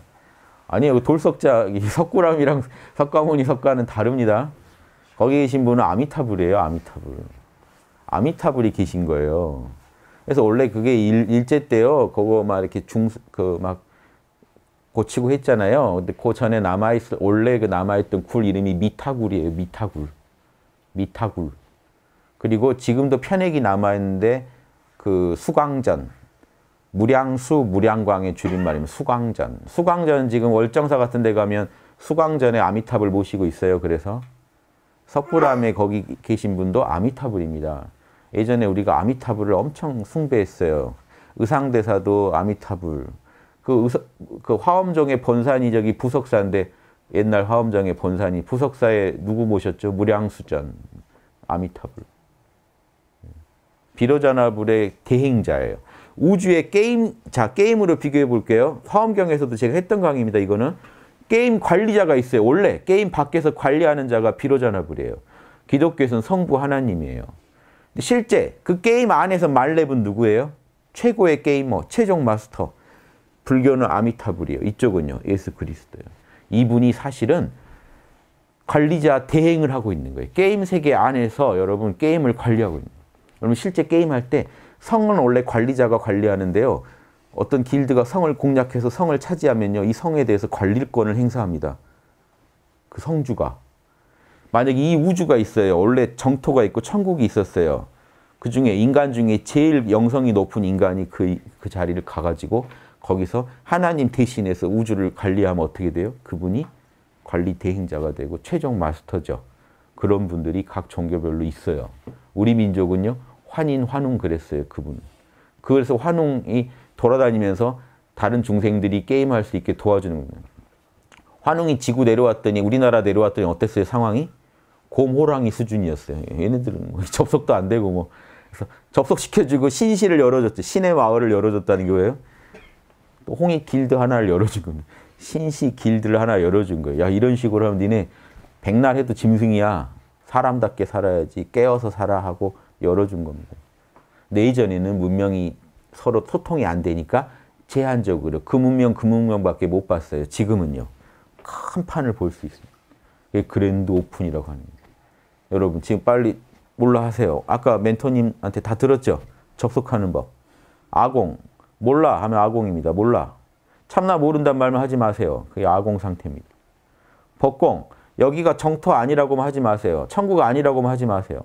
아니에요 그 돌석자 석굴암이랑 석가모니 석가는 다릅니다 거기 계신 분은 아미타불이에요 아미타불 아미타불이 계신 거예요 그래서 원래 그게 일, 제 때요 그거 막 이렇게 중 그 막 고치고 했잖아요 근데 그 전에 남아있 원래 그 남아있던 굴 이름이 미타굴이에요 미타굴 미타굴 그리고 지금도 편액이 남아있는데 그 수광전 무량수 무량광의 줄임말입니다 수광전 수광전 지금 월정사 같은 데 가면 수광전에 아미타불 모시고 있어요 그래서 석불암에 거기 계신 분도 아미타불입니다 예전에 우리가 아미타불을 엄청 숭배했어요 의상대사도 아미타불 그, 의사, 그 화엄정의 본산이 저기 부석사인데 옛날 화엄정의 본산이 부석사에 누구 모셨죠? 무량수전 아미타불. 예. 비로자나불의 대행자예요. 우주의 게임, 자, 게임으로 비교해 볼게요. 화엄경에서도 제가 했던 강의입니다, 이거는. 게임 관리자가 있어요. 원래 게임 밖에서 관리하는 자가 비로자나불이에요. 기독교에서는 성부 하나님이에요. 실제 그 게임 안에서 말렙은 누구예요? 최고의 게이머, 최종 마스터. 불교는 아미타불이에요. 이쪽은요, 예수 그리스도예요. 이분이 사실은 관리자 대행을 하고 있는 거예요. 게임 세계 안에서 여러분 게임을 관리하고 있는 거예요. 여러분 실제 게임할 때 성은 원래 관리자가 관리하는데요. 어떤 길드가 성을 공략해서 성을 차지하면요. 이 성에 대해서 관리권을 행사합니다. 그 성주가. 만약 이 우주가 있어요. 원래 정토가 있고 천국이 있었어요. 그 중에 인간 중에 제일 영성이 높은 인간이 그, 그 자리를 가가지고 거기서 하나님 대신해서 우주를 관리하면 어떻게 돼요? 그분이 관리 대행자가 되고 최종 마스터죠. 그런 분들이 각 종교별로 있어요. 우리 민족은요. 환인, 환웅 그랬어요. 그분. 그래서 환웅이 돌아다니면서 다른 중생들이 게임할 수 있게 도와주는 겁니다. 환웅이 지구 내려왔더니 우리나라 내려왔더니 어땠어요? 상황이? 곰호랑이 수준이었어요. 얘네들은 뭐 접속도 안 되고 뭐 그래서 접속시켜주고 신시를 열어줬죠. 신의 마을을 열어줬다는 게 왜요? 또 홍익 길드 하나를 열어준 겁 신시 길들을 하나 열어준 거예요. 야 이런 식으로 하면 니네 백날 해도 짐승이야. 사람답게 살아야지 깨어서 살아 하고 열어준 겁니다. 내 이전에는 문명이 서로 소통이 안 되니까 제한적으로 그 문명 그 문명밖에 못 봤어요. 지금은요. 큰 판을 볼 수 있습니다. 이게 그랜드 오픈이라고 하는 거예요. 여러분 지금 빨리 몰라 하세요. 아까 멘토님한테 다 들었죠? 접속하는 법. 아공. 몰라 하면 아공입니다. 몰라. 참나 모른단 말만 하지 마세요. 그게 아공 상태입니다. 법공, 여기가 정토 아니라고만 하지 마세요. 천국 아니라고만 하지 마세요.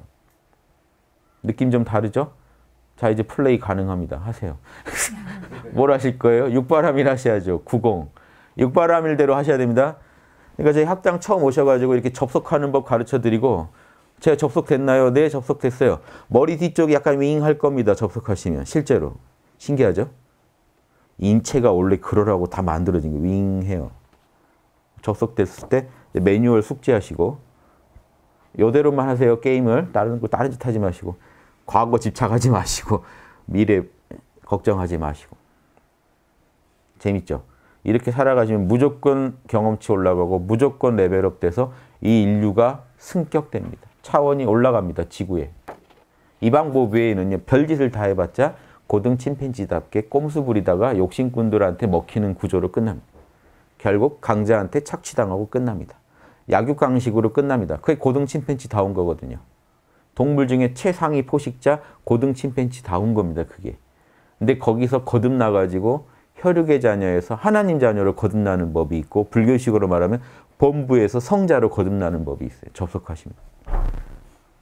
느낌 좀 다르죠? 자, 이제 플레이 가능합니다. 하세요. 뭘 하실 거예요? 육바람일 하셔야죠. 구공. 육바람일대로 하셔야 됩니다. 그러니까 저희 학당 처음 오셔가지고 이렇게 접속하는 법 가르쳐드리고 제가 접속됐나요? 네, 접속됐어요. 머리 뒤쪽이 약간 윙 할 겁니다. 접속하시면. 실제로. 신기하죠? 인체가 원래 그러라고 다 만들어진 게 윙해요. 접속됐을 때 매뉴얼 숙지하시고 이대로만 하세요. 게임을 다른 다른 짓 하지 마시고 과거 집착하지 마시고 미래 걱정하지 마시고 재밌죠? 이렇게 살아가시면 무조건 경험치 올라가고 무조건 레벨업 돼서 이 인류가 승격됩니다. 차원이 올라갑니다. 지구에. 이 방법 외에는 별짓을 다 해봤자 고등 침팬지답게 꼼수 부리다가 욕심꾼들한테 먹히는 구조로 끝납니다. 결국 강자한테 착취당하고 끝납니다. 약육강식으로 끝납니다. 그게 고등 침팬지다운 거거든요. 동물 중에 최상위 포식자 고등 침팬지다운 겁니다. 그게. 근데 거기서 거듭나가지고 혈육의 자녀에서 하나님 자녀로 거듭나는 법이 있고 불교식으로 말하면 본부에서 성자로 거듭나는 법이 있어요. 접속하시면.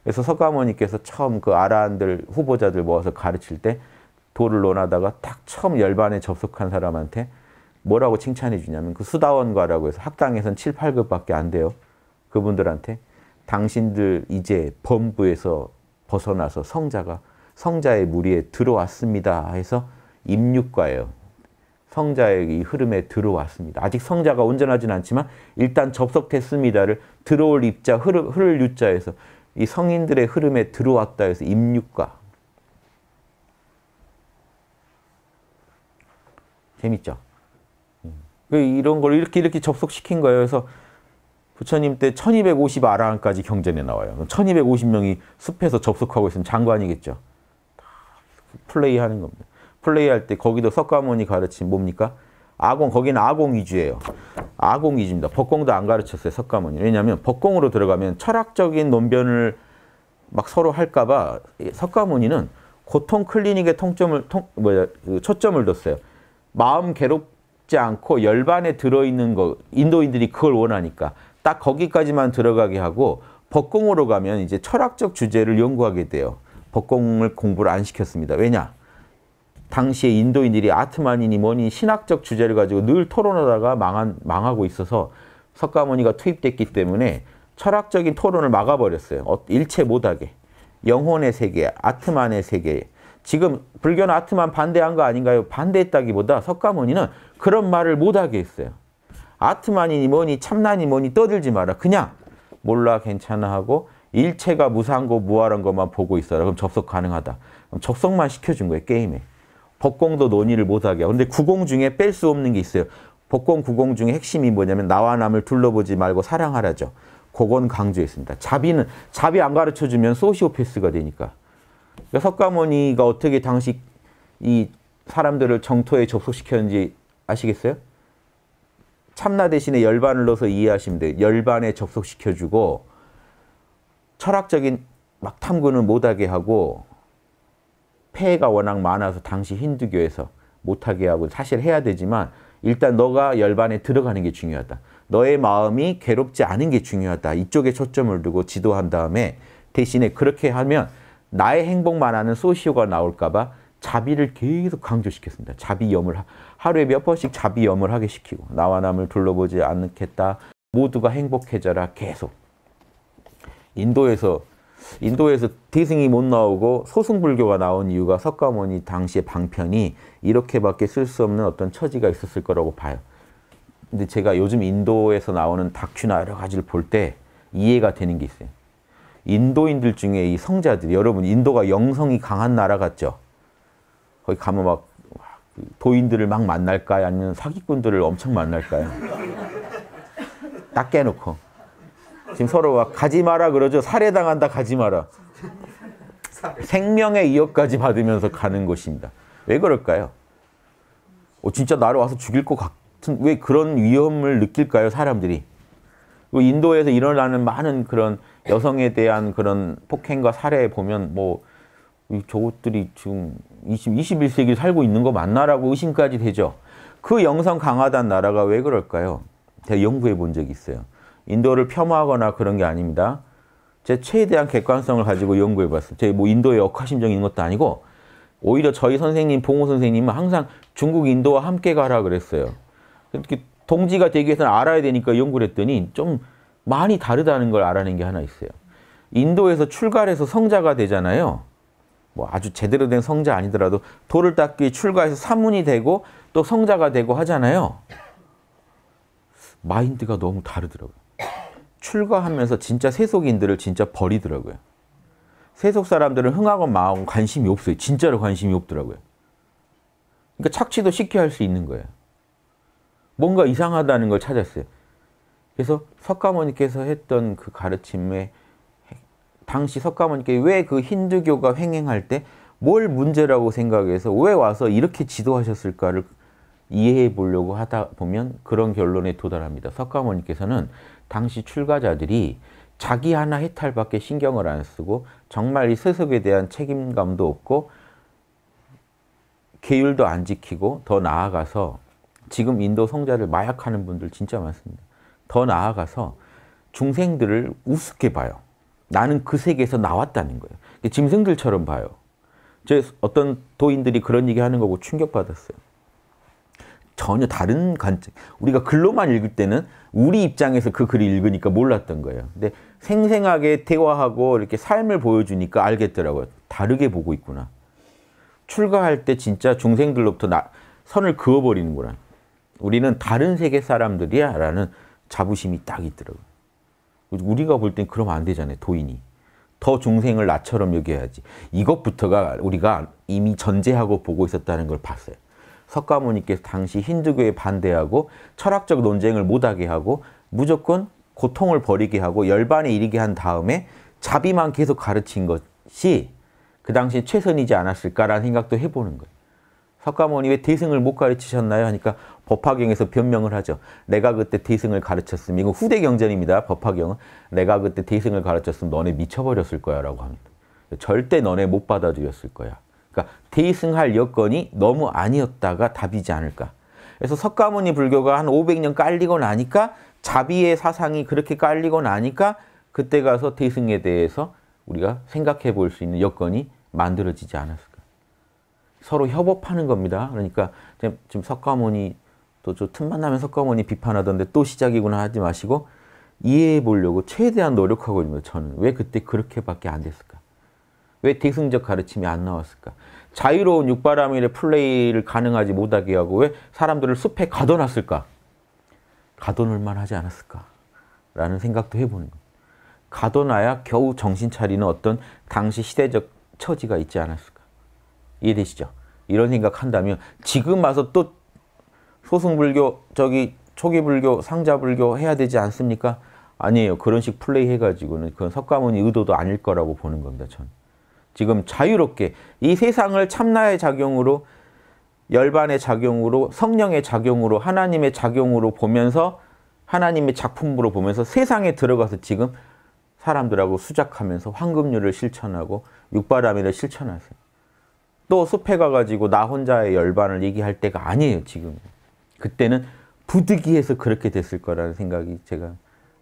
그래서 석가모니께서 처음 그 아라한들 후보자들 모아서 가르칠 때 도를 논하다가 딱 처음 열반에 접속한 사람한테 뭐라고 칭찬해 주냐면 그 수다원과라고 해서 학당에선 7, 8급밖에 안 돼요. 그분들한테 당신들 이제 범부에서 벗어나서 성자가 성자의 무리에 들어왔습니다 해서 입육과예요. 성자의 이 흐름에 들어왔습니다. 아직 성자가 온전하진 않지만 일단 접속됐습니다를 들어올 입자 흐르, 흐를 유자에서 이 성인들의 흐름에 들어왔다 해서 입육과 재밌죠. 음. 그 이런 걸 이렇게 이렇게 접속시킨 거예요. 그래서 부처님 때 1250 아랑까지 경전에 나와요. 1250명이 숲에서 접속하고 있으면 장관이겠죠. 플레이하는 겁니다. 플레이할 때 거기도 석가모니 가르침 뭡니까? 아공, 거기는 아공 위주예요. 아공 위주입니다. 법공도 안 가르쳤어요, 석가모니. 왜냐하면 법공으로 들어가면 철학적인 논변을 막 서로 할까봐 석가모니는 고통 클리닉에 통점을, 통, 뭐야, 그 초점을 뒀어요. 마음 괴롭지 않고 열반에 들어있는 거 인도인들이 그걸 원하니까 딱 거기까지만 들어가게 하고 법공으로 가면 이제 철학적 주제를 연구하게 돼요. 법공을 공부를 안 시켰습니다. 왜냐? 당시에 인도인들이 아트만이니 뭐니 신학적 주제를 가지고 늘 토론하다가 망한, 망하고 있어서 석가모니가 투입됐기 때문에 철학적인 토론을 막아버렸어요. 어, 일체 못하게. 영혼의 세계, 아트만의 세계, 지금 불교는 아트만 반대한 거 아닌가요? 반대했다기보다 석가모니는 그런 말을 못하게 했어요. 아트만이니 뭐니 참나니 뭐니 떠들지 마라. 그냥 몰라 괜찮아 하고 일체가 무사한 무활한 것만 보고 있어라. 그럼 접속 가능하다. 그럼 접속만 시켜준 거예요. 게임에. 법공도 논의를 못하게 하고. 데 구공 중에 뺄 수 없는 게 있어요. 법공 구공 중에 핵심이 뭐냐면 나와 남을 둘러보지 말고 사랑하라죠. 그건 강조했습니다. 자비는 자비 안 가르쳐주면 소시오패스가 되니까. 그러 석가모니가 어떻게 당시 이 사람들을 정토에 접속시켰는지 아시겠어요? 참나 대신에 열반을 넣어서 이해하시면 돼요. 열반에 접속시켜주고 철학적인 막 탐구는 못하게 하고 폐해가 워낙 많아서 당시 힌두교에서 못하게 하고 사실 해야 되지만 일단 너가 열반에 들어가는 게 중요하다. 너의 마음이 괴롭지 않은 게 중요하다. 이쪽에 초점을 두고 지도한 다음에 대신에 그렇게 하면 나의 행복만 하는 소시오가 나올까봐 자비를 계속 강조시켰습니다. 자비염을 하루에 몇 번씩 자비염을 하게 시키고 나와 남을 둘러보지 않겠다. 모두가 행복해져라 계속. 인도에서 인도에서 대승이못 나오고 소승불교가 나온 이유가 석가모니 당시의 방편이 이렇게밖에 쓸 수 없는 어떤 처지가 있었을 거라고 봐요. 근데 제가 요즘 인도에서 나오는 다큐나 여러 가지를 볼 때 이해가 되는 게 있어요. 인도인들 중에 이 성자들이 여러분 인도가 영성이 강한 나라 같죠? 거기 가면 막 그 도인들을 막 만날까요? 아니면 사기꾼들을 엄청 만날까요? 딱 깨놓고 지금 서로 막 가지 마라 그러죠? 살해당한다 가지 마라 생명의 이어까지 받으면서 가는 곳입니다. 왜 그럴까요? 어, 진짜 나를 와서 죽일 것 같은 왜 그런 위험을 느낄까요? 사람들이 그 인도에서 일어나는 많은 그런 여성에 대한 그런 폭행과 살해 보면 뭐 저것들이 지금 20, 21세기를 살고 있는 거 맞나라고 의심까지 되죠. 그 영성 강하단 나라가 왜 그럴까요? 제가 연구해 본 적이 있어요. 인도를 폄하하거나 그런 게 아닙니다. 제 최대한 객관성을 가지고 연구해 봤어요. 제 뭐 인도에 억하심정 있는 것도 아니고 오히려 저희 선생님, 봉호 선생님은 항상 중국, 인도와 함께 가라 그랬어요. 그러니까 동지가 되기 위해서는 알아야 되니까 연구를 했더니 좀 많이 다르다는 걸 알아낸 게 하나 있어요. 인도에서 출가해서 성자가 되잖아요. 뭐 아주 제대로 된 성자 아니더라도 돌을 닦기 출가해서 사문이 되고 또 성자가 되고 하잖아요. 마인드가 너무 다르더라고요. 출가하면서 진짜 세속인들을 진짜 버리더라고요. 세속 사람들은 흥하건 마하 관심이 없어요. 진짜로 관심이 없더라고요. 그러니까 착취도 쉽게 할 수 있는 거예요. 뭔가 이상하다는 걸 찾았어요. 그래서 석가모니께서 했던 그 가르침에 당시 석가모니께 왜 그 힌두교가 횡행할 때 뭘 문제라고 생각해서 왜 와서 이렇게 지도하셨을까를 이해해 보려고 하다 보면 그런 결론에 도달합니다. 석가모니께서는 당시 출가자들이 자기 하나 해탈밖에 신경을 안 쓰고 정말 이세승에 대한 책임감도 없고 계율도 안 지키고 더 나아가서 지금 인도 성자를 마약하는 분들 진짜 많습니다. 더 나아가서 중생들을 우습게 봐요. 나는 그 세계에서 나왔다는 거예요. 짐승들처럼 봐요. 제 어떤 도인들이 그런 얘기 하는 거고 충격받았어요. 전혀 다른 관점. 우리가 글로만 읽을 때는 우리 입장에서 그 글을 읽으니까 몰랐던 거예요. 근데 생생하게 대화하고 이렇게 삶을 보여주니까 알겠더라고요. 다르게 보고 있구나. 출가할 때 진짜 중생들로부터 나, 선을 그어버리는구나. 우리는 다른 세계 사람들이야 라는 자부심이 딱 있더라고요. 우리가 볼 땐 그러면 안 되잖아요, 도인이. 더 중생을 나처럼 여겨야지. 이것부터가 우리가 이미 전제하고 보고 있었다는 걸 봤어요. 석가모니께서 당시 힌두교에 반대하고 철학적 논쟁을 못하게 하고 무조건 고통을 버리게 하고 열반에 이르게 한 다음에 자비만 계속 가르친 것이 그 당시 최선이지 않았을까라는 생각도 해보는 거예요. 석가모니 왜 대승을 못 가르치셨나요? 하니까 법화경에서 변명을 하죠. 내가 그때 대승을 가르쳤음. 이건 후대 경전입니다. 법화경은. 내가 그때 대승을 가르쳤음. 너네 미쳐버렸을 거야 라고 합니다. 절대 너네 못 받아들였을 거야. 그러니까 대승할 여건이 너무 아니었다가 답이지 않을까. 그래서 석가모니 불교가 한 500년 깔리고 나니까 자비의 사상이 그렇게 깔리고 나니까 그때 가서 대승에 대해서 우리가 생각해 볼 수 있는 여건이 만들어지지 않았을까. 서로 협업하는 겁니다. 그러니까 지금 석가모니 또저 틈만 나면 석가모니 비판하던데 또 시작이구나 하지 마시고 이해해 보려고 최대한 노력하고 있는 거예요. 저는 왜 그때 그렇게밖에 안 됐을까? 왜 대승적 가르침이 안 나왔을까? 자유로운 육바라밀의 플레이를 가능하지 못하게 하고 왜 사람들을 숲에 가둬놨을까? 가둬놓을만 하지 않았을까? 라는 생각도 해보는 거예요. 가둬놔야 겨우 정신 차리는 어떤 당시 시대적 처지가 있지 않았을까? 이해되시죠? 이런 생각한다면 지금 와서 또 소승불교 저기 초기불교 상자불교 해야 되지 않습니까? 아니에요. 그런 식 플레이 해가지고는 그건 석가모니 의도도 아닐 거라고 보는 겁니다. 전 지금 자유롭게 이 세상을 참나의 작용으로 열반의 작용으로 성령의 작용으로 하나님의 작용으로 보면서 하나님의 작품으로 보면서 세상에 들어가서 지금 사람들하고 수작하면서 황금률을 실천하고 육바람이를 실천하세요. 또 숲에 가가지고 나 혼자의 열반을 얘기할 때가 아니에요, 지금. 그때는 부득이해서 그렇게 됐을 거라는 생각이 제가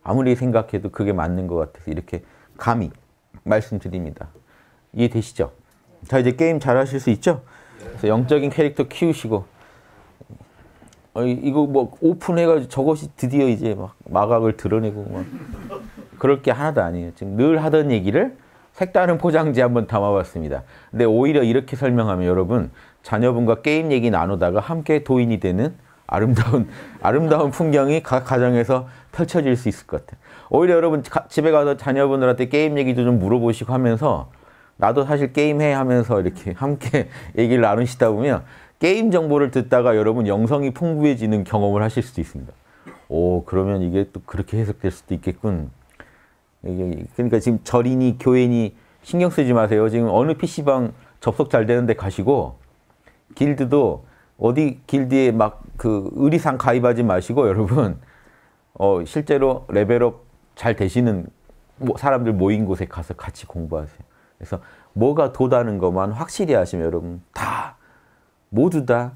아무리 생각해도 그게 맞는 것 같아서 이렇게 감히 말씀드립니다. 이해되시죠? 자, 이제 게임 잘 하실 수 있죠? 그래서 영적인 캐릭터 키우시고, 어, 이거 뭐 오픈해가지고 저것이 드디어 이제 막 마각을 드러내고 막 그럴 게 하나도 아니에요. 지금 늘 하던 얘기를 색다른 포장지 한번 담아봤습니다. 근데 오히려 이렇게 설명하면 여러분 자녀분과 게임 얘기 나누다가 함께 도인이 되는 아름다운 아름다운 풍경이 각 가정에서 펼쳐질 수 있을 것 같아요. 오히려 여러분 가, 집에 가서 자녀분들한테 게임 얘기도 좀 물어보시고 하면서 나도 사실 게임해 하면서 이렇게 함께 얘기를 나누시다 보면 게임 정보를 듣다가 여러분 영성이 풍부해지는 경험을 하실 수도 있습니다. 오 그러면 이게 또 그렇게 해석될 수도 있겠군 그러니까 지금 절이니 교회니 신경 쓰지 마세요. 지금 어느 PC방 접속 잘 되는데 가시고 길드도 어디 길드에 막 그 의리상 가입하지 마시고 여러분 어 실제로 레벨업 잘 되시는 사람들 모인 곳에 가서 같이 공부하세요. 그래서 뭐가 도다는 것만 확실히 하시면 여러분 다 모두 다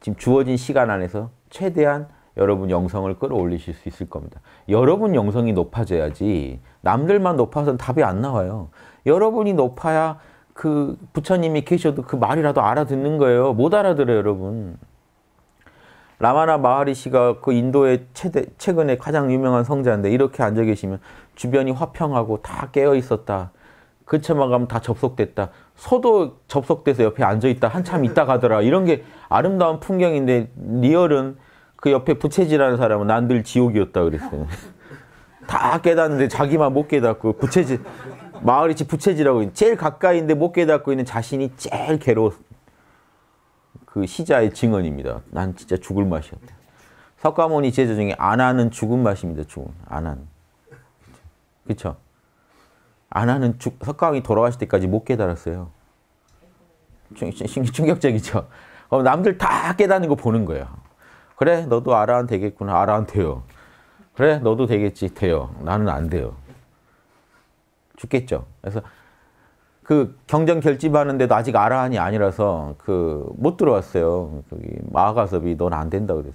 지금 주어진 시간 안에서 최대한 여러분 영성을 끌어올리실 수 있을 겁니다. 여러분 영성이 높아져야지 남들만 높아서 답이 안 나와요. 여러분이 높아야 그 부처님이 계셔도 그 말이라도 알아듣는 거예요. 못 알아들어요, 여러분. 라마나 마하리시가 그 인도의 최대, 최근에 가장 유명한 성자인데 이렇게 앉아 계시면 주변이 화평하고 다 깨어 있었다. 근처만 그 가면 다 접속됐다. 소도 접속돼서 옆에 앉아 있다. 한참 있다 가더라. 이런 게 아름다운 풍경인데 리얼은 그 옆에 부채질하는 사람은 난들 지옥이었다 그랬어요. 다 깨닫는데 자기만 못 깨닫고 부채질 마을이 부채질하고 있는 제일 가까이인데 못 깨닫고 있는 자신이 제일 괴로웠 그 시자의 증언입니다. 난 진짜 죽을 맛이었다. 석가모니 제자 중에 안하는 죽은 맛입니다. 죽은 안하는 그쵸? 안하는 죽 석가모니 돌아가실 때까지 못 깨달았어요. 충, 충, 충격적이죠. 남들 다 깨닫는 거 보는 거예요. 그래 너도 아라한 되겠구나. 아라한 돼요. 그래 너도 되겠지. 돼요. 나는 안 돼요. 죽겠죠. 그래서 그 경전 결집하는데도 아직 아라한이 아니라서 그 못 들어왔어요. 거기 마가섭이 넌 안 된다 그랬어요.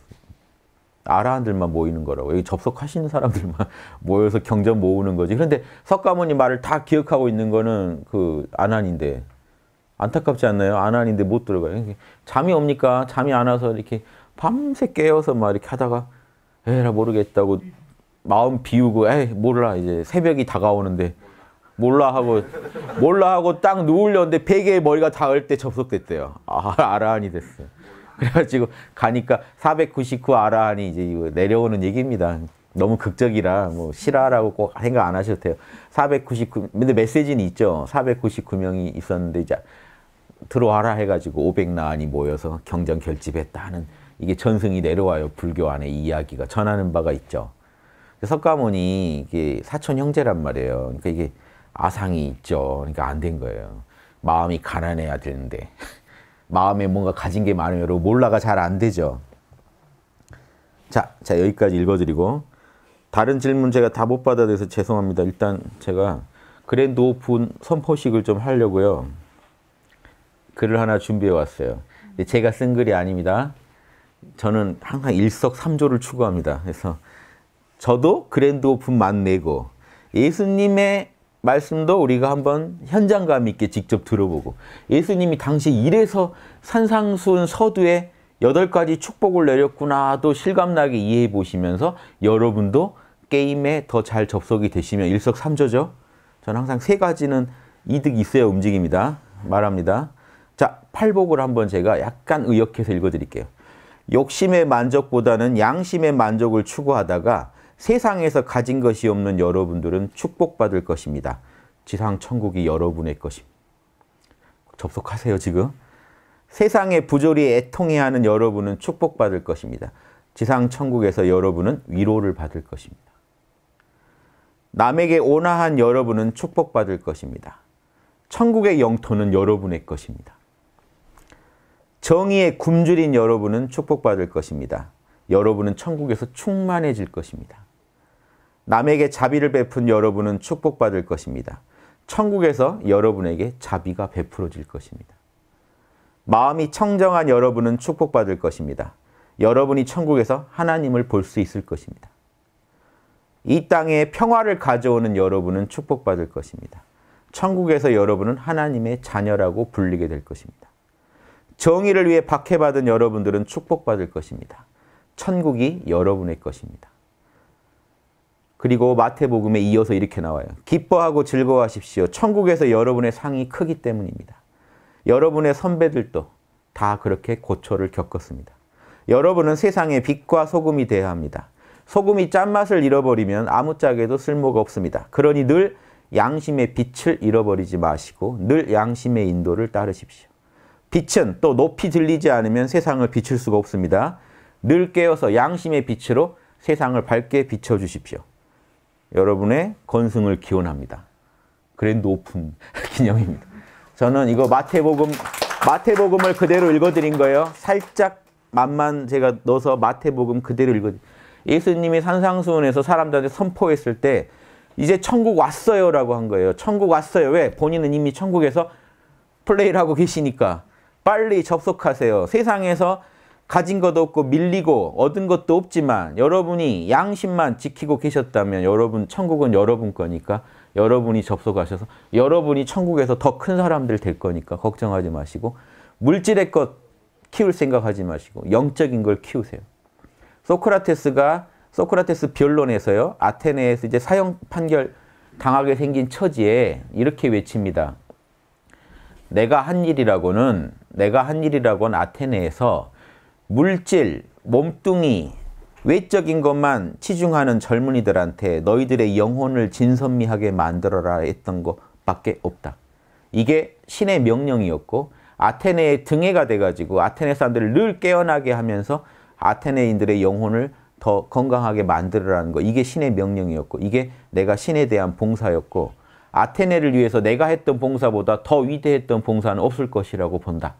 아라한들만 모이는 거라고. 여기 접속하시는 사람들만 모여서 경전 모으는 거지. 그런데 석가모니 말을 다 기억하고 있는 거는 그아난인데 안타깝지 않나요? 아난인데못 들어가요. 잠이 옵니까? 잠이 안 와서 이렇게 밤새 깨어서 막 이렇게 하다가 에라 모르겠다고 마음 비우고 에이 몰라 이제 새벽이 다가오는데 몰라 하고 몰라 하고 딱 누우려는데 베개에 머리가 닿을 때 접속됐대요. 아, 아라한이 됐어 그래가지고 가니까 499 아라한이 이제 이거 내려오는 얘기입니다. 너무 극적이라 뭐 실화라고 꼭 생각 안 하셔도 돼요. 499 근데 메시지는 있죠. 499명이 있었는데 이제 들어와라 해가지고 500나안이 모여서 경전 결집했다 하는 이게 전승이 내려와요. 불교 안에 이야기가 전하는 바가 있죠. 석가모니 이게 사촌 형제란 말이에요. 그러니까 이게 아상이 있죠. 그러니까 안 된 거예요. 마음이 가난해야 되는데 마음에 뭔가 가진 게 많으면 몰라가 잘 안 되죠. 자, 자 여기까지 읽어드리고 다른 질문 제가 다 못 받아서 들여 죄송합니다. 일단 제가 그랜드 오픈 선포식을 좀 하려고요. 글을 하나 준비해 왔어요. 제가 쓴 글이 아닙니다. 저는 항상 일석삼조를 추구합니다. 그래서 저도 그랜드 오픈만 내고 예수님의 말씀도 우리가 한번 현장감 있게 직접 들어보고 예수님이 당시 이래서 산상순 서두에 여덟 가지 축복을 내렸구나도 실감나게 이해해 보시면서 여러분도 게임에 더 잘 접속이 되시면 일석삼조죠. 저는 항상 세 가지는 이득이 있어야 움직입니다. 말합니다. 자, 팔복을 한번 제가 약간 의역해서 읽어드릴게요. 욕심의 만족보다는 양심의 만족을 추구하다가 세상에서 가진 것이 없는 여러분들은 축복받을 것입니다. 지상 천국이 여러분의 것입니다. 접속하세요, 지금. 세상의 부조리에 애통해하는 여러분은 축복받을 것입니다. 지상 천국에서 여러분은 위로를 받을 것입니다. 남에게 온화한 여러분은 축복받을 것입니다. 천국의 영토는 여러분의 것입니다. 정의의 굶주린 여러분은 축복받을 것입니다. 여러분은 천국에서 충만해질 것입니다. 남에게 자비를 베푼 여러분은 축복받을 것입니다. 천국에서 여러분에게 자비가 베풀어질 것입니다. 마음이 청정한 여러분은 축복받을 것입니다. 여러분이 천국에서 하나님을 볼 수 있을 것입니다. 이 땅에 평화를 가져오는 여러분은 축복받을 것입니다. 천국에서 여러분은 하나님의 자녀라고 불리게 될 것입니다. 정의를 위해 박해받은 여러분들은 축복받을 것입니다. 천국이 여러분의 것입니다. 그리고 마태복음에 이어서 이렇게 나와요. 기뻐하고 즐거워하십시오. 천국에서 여러분의 상이 크기 때문입니다. 여러분의 선배들도 다 그렇게 고초를 겪었습니다. 여러분은 세상의 빛과 소금이 되어야 합니다. 소금이 짠맛을 잃어버리면 아무짝에도 쓸모가 없습니다. 그러니 늘 양심의 빛을 잃어버리지 마시고 늘 양심의 인도를 따르십시오. 빛은 또 높이 들리지 않으면 세상을 비출 수가 없습니다. 늘 깨어서 양심의 빛으로 세상을 밝게 비춰주십시오. 여러분의 건승을 기원합니다. 그랜드 오픈 기념입니다. 저는 이거 마태복음, 마태복음을 그대로 읽어드린 거예요. 살짝 맛만 제가 넣어서 마태복음 그대로 읽어 예수님이 산상수훈에서 사람들한테 선포했을 때 이제 천국 왔어요 라고 한 거예요. 천국 왔어요. 왜? 본인은 이미 천국에서 플레이를 하고 계시니까. 빨리 접속하세요. 세상에서 가진 것도 없고 밀리고 얻은 것도 없지만 여러분이 양심만 지키고 계셨다면 여러분 천국은 여러분 거니까 여러분이 접속하셔서 여러분이 천국에서 더 큰 사람들 될 거니까 걱정하지 마시고 물질의 것 키울 생각하지 마시고 영적인 걸 키우세요. 소크라테스가 소크라테스 변론에서요. 아테네에서 이제 사형 판결 당하게 생긴 처지에 이렇게 외칩니다. 내가 한 일이라고는 내가 한일이라곤 아테네에서 물질, 몸뚱이, 외적인 것만 치중하는 젊은이들한테 너희들의 영혼을 진선미하게 만들어라 했던 것밖에 없다. 이게 신의 명령이었고 아테네의 등해가 돼가지고 아테네 사람들을 늘 깨어나게 하면서 아테네인들의 영혼을 더 건강하게 만들으라는 거 이게 신의 명령이었고 이게 내가 신에 대한 봉사였고 아테네를 위해서 내가 했던 봉사보다 더 위대했던 봉사는 없을 것이라고 본다.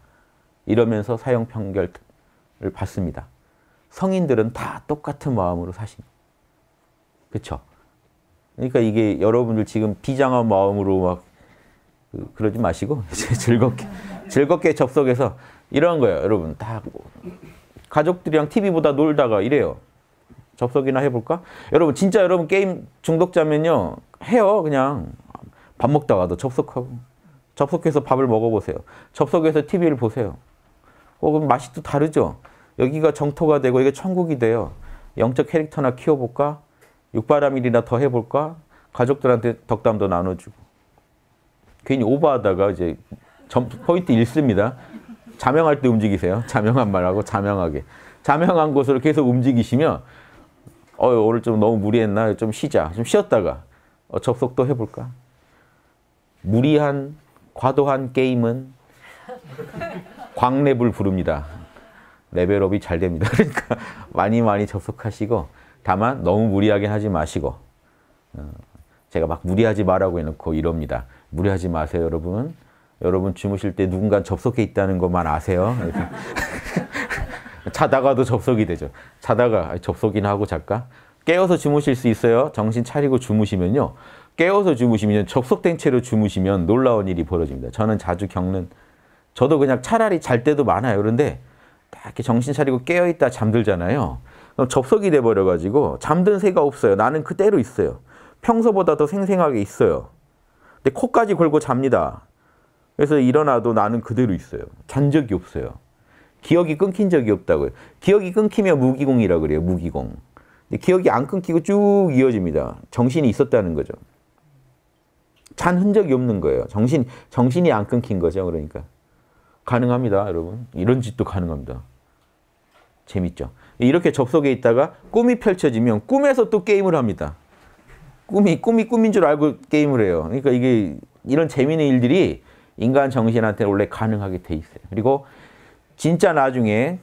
이러면서 사형 판결을 받습니다. 성인들은 다 똑같은 마음으로 사신. 그렇 그러니까 이게 여러분들 지금 비장한 마음으로 막 그, 그러지 마시고 즐겁게 즐겁게 접속해서 이런 거예요, 여러분. 다 가족들이랑 TV보다 놀다가 이래요. 접속이나 해볼까? 여러분 진짜 여러분 게임 중독자면요 해요 그냥 밥 먹다가도 접속하고 접속해서 밥을 먹어보세요. 접속해서 TV를 보세요. 혹은 럼 맛이 또 다르죠. 여기가 정토가 되고 이게 천국이 돼요. 영적 캐릭터나 키워볼까? 육바라밀이나 더 해볼까? 가족들한테 덕담도 나눠주고. 괜히 오버하다가 이제 점, 포인트 잃습니다. 자명할 때 움직이세요. 자명한 말하고 자명하게. 자명한 곳으로 계속 움직이시면 어, 오늘 좀 너무 무리했나? 좀 쉬자. 좀 쉬었다가 어, 접속도 해볼까? 무리한, 과도한 게임은 광랩을 부릅니다. 레벨업이 잘 됩니다. 그러니까 많이 많이 접속하시고 다만 너무 무리하게 하지 마시고 어, 제가 막 무리하지 말라고 해놓고 이럽니다. 무리하지 마세요, 여러분. 여러분 주무실 때 누군가 접속해 있다는 것만 아세요. 자다가도 접속이 되죠. 자다가 접속이나 하고 잘까? 깨어서 주무실 수 있어요. 정신 차리고 주무시면요. 깨어서 주무시면 접속된 채로 주무시면 놀라운 일이 벌어집니다. 저는 자주 겪는 저도 그냥 차라리 잘 때도 많아요. 그런데 딱 이렇게 정신 차리고 깨어있다 잠들잖아요. 그럼 접속이 돼버려가지고 잠든 새가 없어요. 나는 그대로 있어요. 평소보다 더 생생하게 있어요. 근데 코까지 걸고 잡니다. 그래서 일어나도 나는 그대로 있어요. 잔 적이 없어요. 기억이 끊긴 적이 없다고요. 기억이 끊기면 무기공이라 그래요. 무기공. 근데 기억이 안 끊기고 쭉 이어집니다. 정신이 있었다는 거죠. 잔 흔적이 없는 거예요. 정신, 정신이 안 끊긴 거죠. 그러니까. 가능합니다, 여러분. 이런 짓도 가능합니다. 재밌죠? 이렇게 접속에 있다가 꿈이 펼쳐지면 꿈에서 또 게임을 합니다. 꿈이 꿈이 꿈인 줄 알고 게임을 해요. 그러니까 이게 이런 재미있는 일들이 인간 정신한테 원래 가능하게 돼 있어요. 그리고 진짜 나중에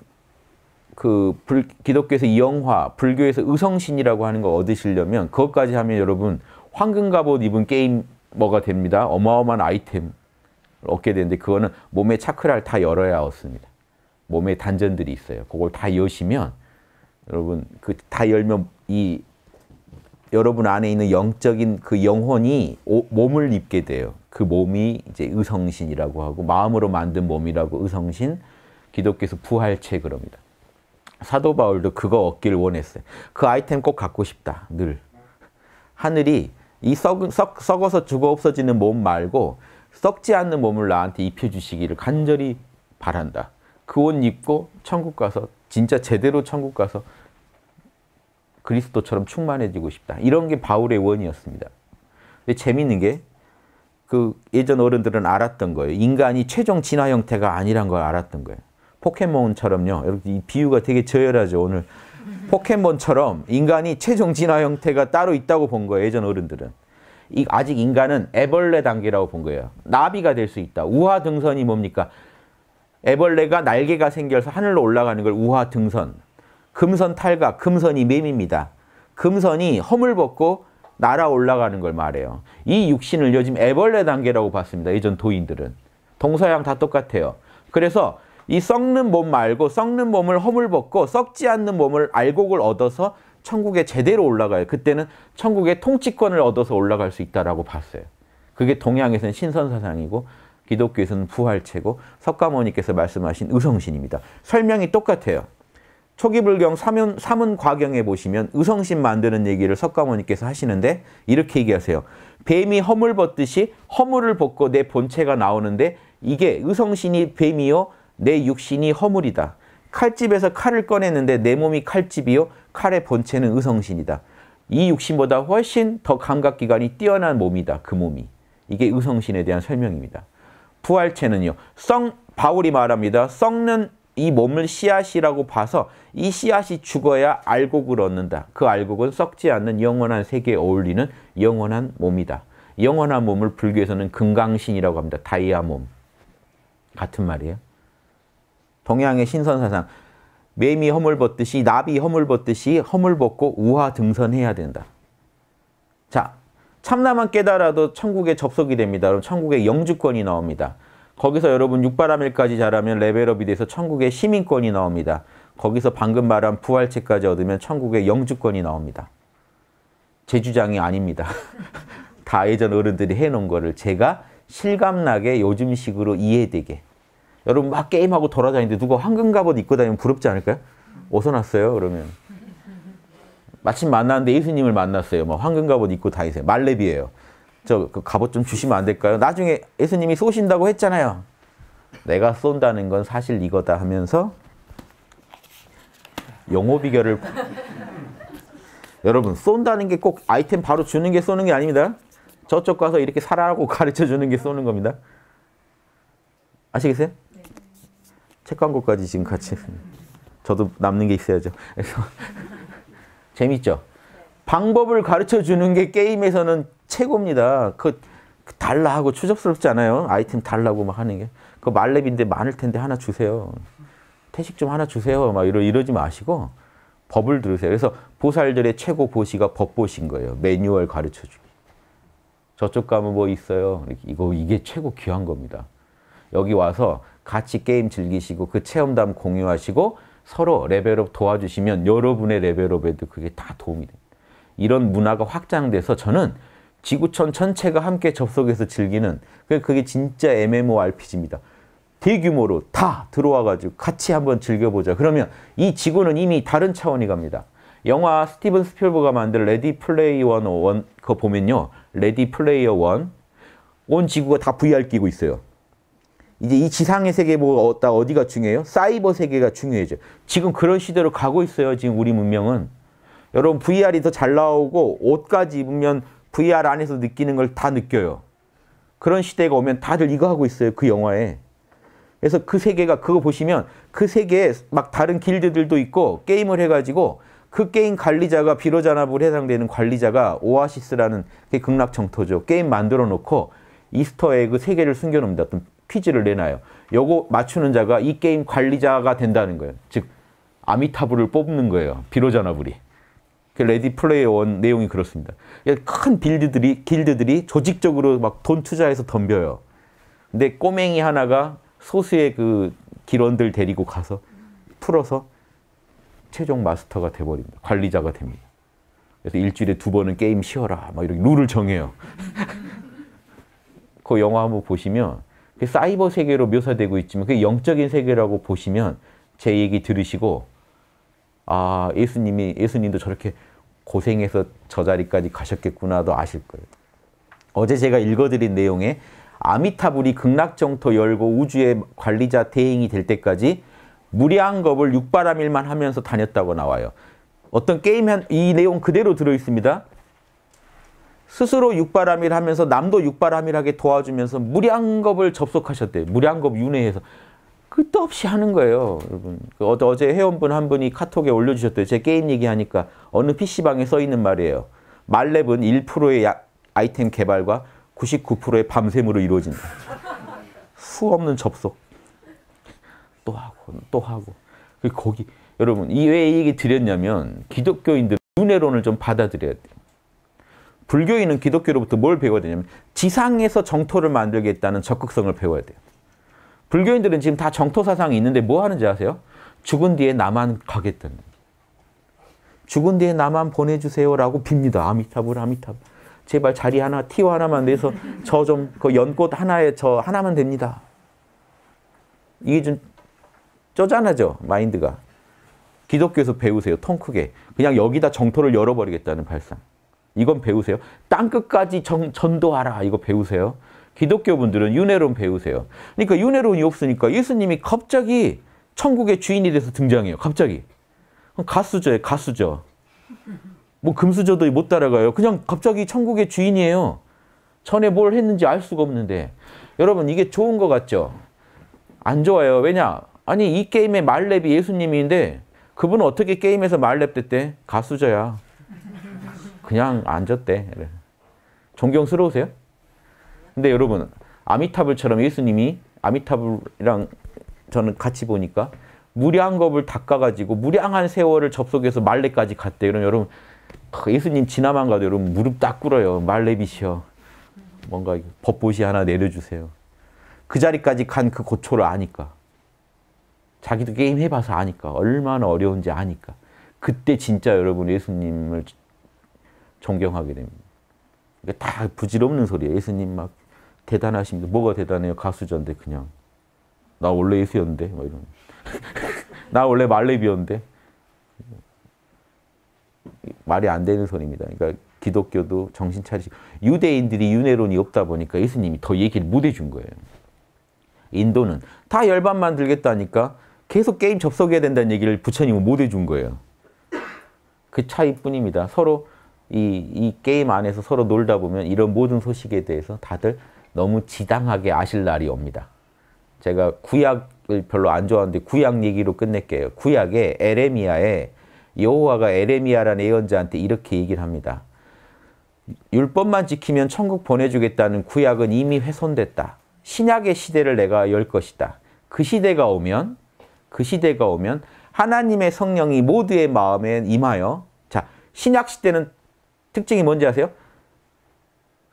그 불, 기독교에서 영화, 불교에서 의성신이라고 하는 거 얻으시려면 그것까지 하면 여러분 황금 갑옷 입은 게임 뭐가 됩니다. 어마어마한 아이템 얻게 되는데 그거는 몸의 차크라를 다 열어야 얻습니다. 몸의 단전들이 있어요. 그걸 다 여시면 여러분 그 다 열면 이 여러분 안에 있는 영적인 그 영혼이 오, 몸을 입게 돼요. 그 몸이 이제 의성신이라고 하고 마음으로 만든 몸이라고 의성신 기독교에서 부활체 그럽니다. 사도 바울도 그거 얻기를 원했어요. 그 아이템 꼭 갖고 싶다. 늘 하늘이 이 썩, 썩, 썩어서 죽어 없어지는 몸 말고 썩지 않는 몸을 나한테 입혀주시기를 간절히 바란다. 그 옷 입고 천국 가서 진짜 제대로 천국 가서 그리스도처럼 충만해지고 싶다. 이런 게 바울의 원이었습니다. 근데 재밌는 게 그 예전 어른들은 알았던 거예요. 인간이 최종 진화 형태가 아니란 걸 알았던 거예요. 포켓몬처럼요. 여러분 비유가 되게 저열하죠 오늘. 포켓몬처럼 인간이 최종 진화 형태가 따로 있다고 본 거예요. 예전 어른들은. 이 아직 인간은 애벌레 단계라고 본 거예요. 나비가 될 수 있다. 우하 등선이 뭡니까? 애벌레가 날개가 생겨서 하늘로 올라가는 걸 우하 등선. 금선 탈각, 금선이 맴입니다. 금선이 허물 벗고 날아 올라가는 걸 말해요. 이 육신을 요즘 애벌레 단계라고 봤습니다. 예전 도인들은. 동서양 다 똑같아요. 그래서 이 썩는 몸 말고 썩는 몸을 허물 벗고 썩지 않는 몸을 알곡을 얻어서 천국에 제대로 올라가요. 그때는 천국의 통치권을 얻어서 올라갈 수 있다라고 봤어요. 그게 동양에서는 신선 사상이고 기독교에서는 부활체고 석가모니께서 말씀하신 의성신입니다. 설명이 똑같아요. 초기 불경 사문, 사문 과경에 보시면 의성신 만드는 얘기를 석가모니께서 하시는데 이렇게 얘기하세요. 뱀이 허물 벗듯이 허물을 벗고 내 본체가 나오는데 이게 의성신이 뱀이요 내 육신이 허물이다. 칼집에서 칼을 꺼냈는데 내 몸이 칼집이요 칼의 본체는 의성신이다. 이 육신보다 훨씬 더 감각기관이 뛰어난 몸이다. 그 몸이. 이게 의성신에 대한 설명입니다. 부활체는요. 썩, 바울이 말합니다. 썩는 이 몸을 씨앗이라고 봐서 이 씨앗이 죽어야 알곡을 얻는다. 그 알곡은 썩지 않는 영원한 세계에 어울리는 영원한 몸이다. 영원한 몸을 불교에서는 금강신이라고 합니다. 다이아 몸. 같은 말이에요. 동양의 신선사상. 매미 허물 벗듯이 나비 허물 벗듯이 허물 벗고 우화 등선해야 된다. 자, 참나만 깨달아도 천국에 접속이 됩니다. 그럼 천국의 영주권이 나옵니다. 거기서 여러분 육바라밀까지 자라면 레벨업이 돼서 천국의 시민권이 나옵니다. 거기서 방금 말한 부활체까지 얻으면 천국의 영주권이 나옵니다. 제 주장이 아닙니다. 다 예전 어른들이 해놓은 거를 제가 실감나게 요즘식으로 이해되게 여러분 막 게임하고 돌아다니는데 누가 황금 갑옷 입고 다니면 부럽지 않을까요? 어 났어요? 그러면. 마침 만났는데 예수님을 만났어요. 막 뭐 황금 갑옷 입고 다니세요. 말렙이에요. 저그 갑옷 좀 주시면 안 될까요? 나중에 예수님이 쏘신다고 했잖아요. 내가 쏜다는 건 사실 이거다 하면서 영호 비결을 여러분 쏜다는 게 꼭 아이템 바로 주는 게 쏘는 게 아닙니다. 저쪽 가서 이렇게 살아라고 가르쳐 주는 게 쏘는 겁니다. 아시겠어요? 책 광고까지 지금 같이. 저도 남는 게 있어야죠. 그래서 재밌죠? 방법을 가르쳐 주는 게 게임에서는 최고입니다. 그, 그, 달라 하고 추접스럽지 않아요? 아이템 달라고 막 하는 게. 그 말렙인데 많을 텐데 하나 주세요. 태식 좀 하나 주세요. 막 이러, 이러지 마시고 법을 들으세요. 그래서 보살들의 최고 보시가 법보신 거예요. 매뉴얼 가르쳐 주기. 저쪽 가면 뭐 있어요? 이거 이게 최고 귀한 겁니다. 여기 와서 같이 게임 즐기시고 그 체험담 공유하시고 서로 레벨업 도와주시면 여러분의 레벨업에도 그게 다 도움이 됩니다. 이런 문화가 확장돼서 저는 지구촌 전체가 함께 접속해서 즐기는 그게 진짜 MMORPG입니다. 대규모로 다 들어와가지고 같이 한번 즐겨보자. 그러면 이 지구는 이미 다른 차원이 갑니다. 영화 스티븐 스필버가 만든 레디 플레이어 1, 그거 보면요. 레디 플레이어 1, 온 지구가 다 VR 끼고 있어요. 이제 이 지상의 세계뭐다 어디가 중요해요? 사이버 세계가 중요해져. 지금 그런 시대로 가고 있어요. 지금 우리 문명은. 여러분 VR이 더 잘 나오고 옷까지 입으면 VR 안에서 느끼는 걸 다 느껴요. 그런 시대가 오면 다들 이거 하고 있어요. 그 영화에. 그래서 그 세계가 그거 보시면 그 세계에 막 다른 길드들도 있고 게임을 해가지고 그 게임 관리자가 비로잔압을 해당되는 관리자가 오아시스라는 그게 극락정토죠. 게임 만들어 놓고 이스터에그 세계를 숨겨놓는다. 퀴즈를 내놔요. 요거 맞추는 자가 이 게임 관리자가 된다는 거예요. 즉 아미타불을 뽑는 거예요. 비로자나불이. 그 레디 플레이원 내용이 그렇습니다. 그러니까 큰 빌드들이 길드들이 조직적으로 막 돈 투자해서 덤벼요. 근데 꼬맹이 하나가 소수의 그 길원들 데리고 가서 풀어서 최종 마스터가 돼버립니다. 관리자가 됩니다. 그래서 일주일에 두 번은 게임 쉬어라. 막 이렇게 룰을 정해요. 그 영화 한번 보시면 그 사이버 세계로 묘사되고 있지만 그 영적인 세계라고 보시면 제 얘기 들으시고 아 예수님이 예수님도 저렇게 고생해서 저 자리까지 가셨겠구나도 아실 거예요. 어제 제가 읽어드린 내용에 아미타불이 극락정토 열고 우주의 관리자 대행이 될 때까지 무량겁을 육바람일만 하면서 다녔다고 나와요. 어떤 게임 한, 이 내용 그대로 들어있습니다. 스스로 육바람일 하면서 남도 육바람일하게 도와주면서 무량겁을 접속하셨대요. 무량겁 윤회해서 끝도 없이 하는 거예요, 여러분. 그 어제 회원분 한 분이 카톡에 올려주셨대요. 제 게임 얘기하니까 어느 PC방에 써 있는 말이에요. 말랩은 1%의 아이템 개발과 99%의 밤샘으로 이루어진다. 수 없는 접속. 또 하고 또 하고. 그 거기 여러분 이 왜 얘기 드렸냐면 기독교인들 윤회론을 좀 받아들여야 돼. 불교인은 기독교로부터 뭘 배워야 되냐면 지상에서 정토를 만들겠다는 적극성을 배워야 돼요. 불교인들은 지금 다 정토 사상이 있는데 뭐 하는지 아세요? 죽은 뒤에 나만 가겠다는 죽은 뒤에 나만 보내주세요라고 빕니다. 아미타불 아미타불 제발 자리 하나 티오 하나만 내서 저 좀 그 연꽃 하나에 저 하나만 됩니다. 이게 좀 쪼잔하죠 마인드가 기독교에서 배우세요 통 크게 그냥 여기다 정토를 열어버리겠다는 발상 이건 배우세요. 땅 끝까지 정, 전도하라. 이거 배우세요. 기독교 분들은 윤회론 배우세요. 그러니까 윤회론이 없으니까 예수님이 갑자기 천국의 주인이 돼서 등장해요. 갑자기. 가수저예요. 가수저. 뭐 금수저도 못 따라가요. 그냥 갑자기 천국의 주인이에요. 전에 뭘 했는지 알 수가 없는데. 여러분 이게 좋은 것 같죠? 안 좋아요. 왜냐? 아니 이 게임의 말렙이 예수님인데 그분은 어떻게 게임에서 말렙 됐대? 가수저야. 그냥 앉았대. 존경스러우세요? 근데 여러분 아미타불처럼 예수님이 아미타불이랑 저는 같이 보니까 무량겁을 닦아가지고 무량한 세월을 접속해서 말레까지 갔대. 그럼 여러분 아, 예수님 지나만 가도 여러분 무릎 딱 꿇어요. 말레비시여. 뭔가 법보시 하나 내려주세요. 그 자리까지 간 그 고초를 아니까. 자기도 게임 해봐서 아니까. 얼마나 어려운지 아니까. 그때 진짜 여러분 예수님을 존경하게 됩니다. 이게 다 부질없는 소리예요. 예수님 막 대단하십니다. 뭐가 대단해요? 가수전데 그냥. 나 원래 예수였는데 막 뭐 이런. 나 원래 말레비였는데 말이 안 되는 소리입니다. 그러니까 기독교도 정신 차리시 유대인들이 윤회론이 없다 보니까 예수님이 더 얘기를 못 해준 거예요. 인도는 다 열반 만들겠다니까 계속 게임 접속해야 된다는 얘기를 부처님은 못 해준 거예요. 그 차이뿐입니다. 서로 이, 이 게임 안에서 서로 놀다 보면 이런 모든 소식에 대해서 다들 너무 지당하게 아실 날이 옵니다. 제가 구약을 별로 안 좋아하는데 구약 얘기로 끝낼게요. 구약에 에레미야에 여호와가 에레미야라는 예언자한테 이렇게 얘기를 합니다. 율법만 지키면 천국 보내주겠다는 구약은 이미 훼손됐다. 신약의 시대를 내가 열 것이다. 그 시대가 오면 그 시대가 오면 하나님의 성령이 모두의 마음에 임하여 자 신약 시대는 특징이 뭔지 아세요?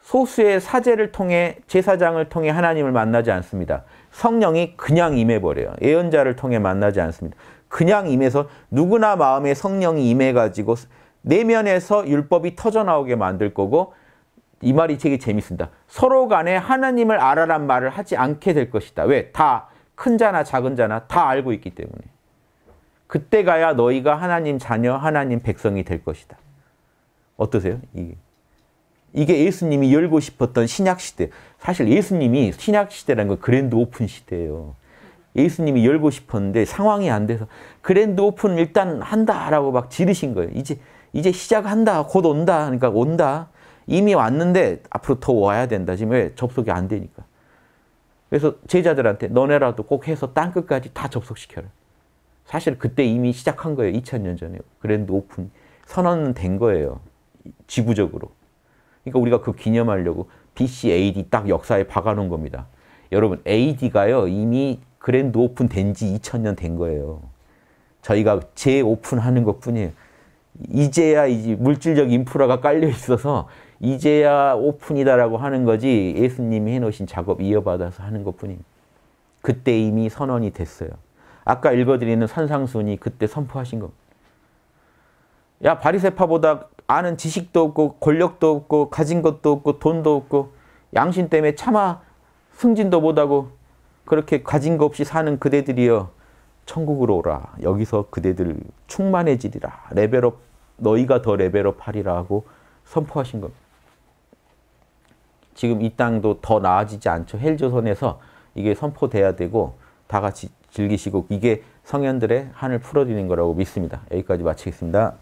소수의 사제를 통해 제사장을 통해 하나님을 만나지 않습니다. 성령이 그냥 임해버려요. 예언자를 통해 만나지 않습니다. 그냥 임해서 누구나 마음에 성령이 임해가지고 내면에서 율법이 터져나오게 만들 거고 이 말이 책이 재밌습니다. 서로 간에 하나님을 알아란 말을 하지 않게 될 것이다. 왜? 다 큰 자나 작은 자나 다 알고 있기 때문에. 그때 가야 너희가 하나님 자녀, 하나님 백성이 될 것이다. 어떠세요? 이게. 이게 예수님이 열고 싶었던 신약 시대. 사실 예수님이 신약 시대라는 건 그랜드 오픈 시대예요. 예수님이 열고 싶었는데 상황이 안 돼서 그랜드 오픈 일단 한다라고 막 지르신 거예요. 이제 이제 시작한다. 곧 온다. 그러니까 온다. 이미 왔는데 앞으로 더 와야 된다. 지금 왜 접속이 안 되니까. 그래서 제자들한테 너네라도 꼭 해서 땅 끝까지 다 접속시켜라. 사실 그때 이미 시작한 거예요. 2000년 전에 그랜드 오픈 선언된 거예요. 지구적으로. 그러니까 우리가 그 기념하려고 BC AD 딱 역사에 박아놓은 겁니다. 여러분 AD가요 이미 그랜드 오픈 된 지 2000년 된 거예요. 저희가 재오픈하는 것뿐이에요. 이제야 이제 물질적 인프라가 깔려 있어서 이제야 오픈이다라고 하는 거지 예수님이 해놓으신 작업 이어받아서 하는 것뿐입니다. 그때 이미 선언이 됐어요. 아까 읽어드리는 산상순이 그때 선포하신 겁니다. 야 바리세파보다 아는 지식도 없고 권력도 없고 가진 것도 없고 돈도 없고 양심 때문에 차마 승진도 못하고 그렇게 가진 것 없이 사는 그대들이여 천국으로 오라 여기서 그대들 충만해지리라 레벨업 너희가 더 레벨업하리라 하고 선포하신 겁니다. 지금 이 땅도 더 나아지지 않죠. 헬조선에서 이게 선포돼야 되고 다 같이 즐기시고 이게 성현들의 한을 풀어드리는 거라고 믿습니다. 여기까지 마치겠습니다.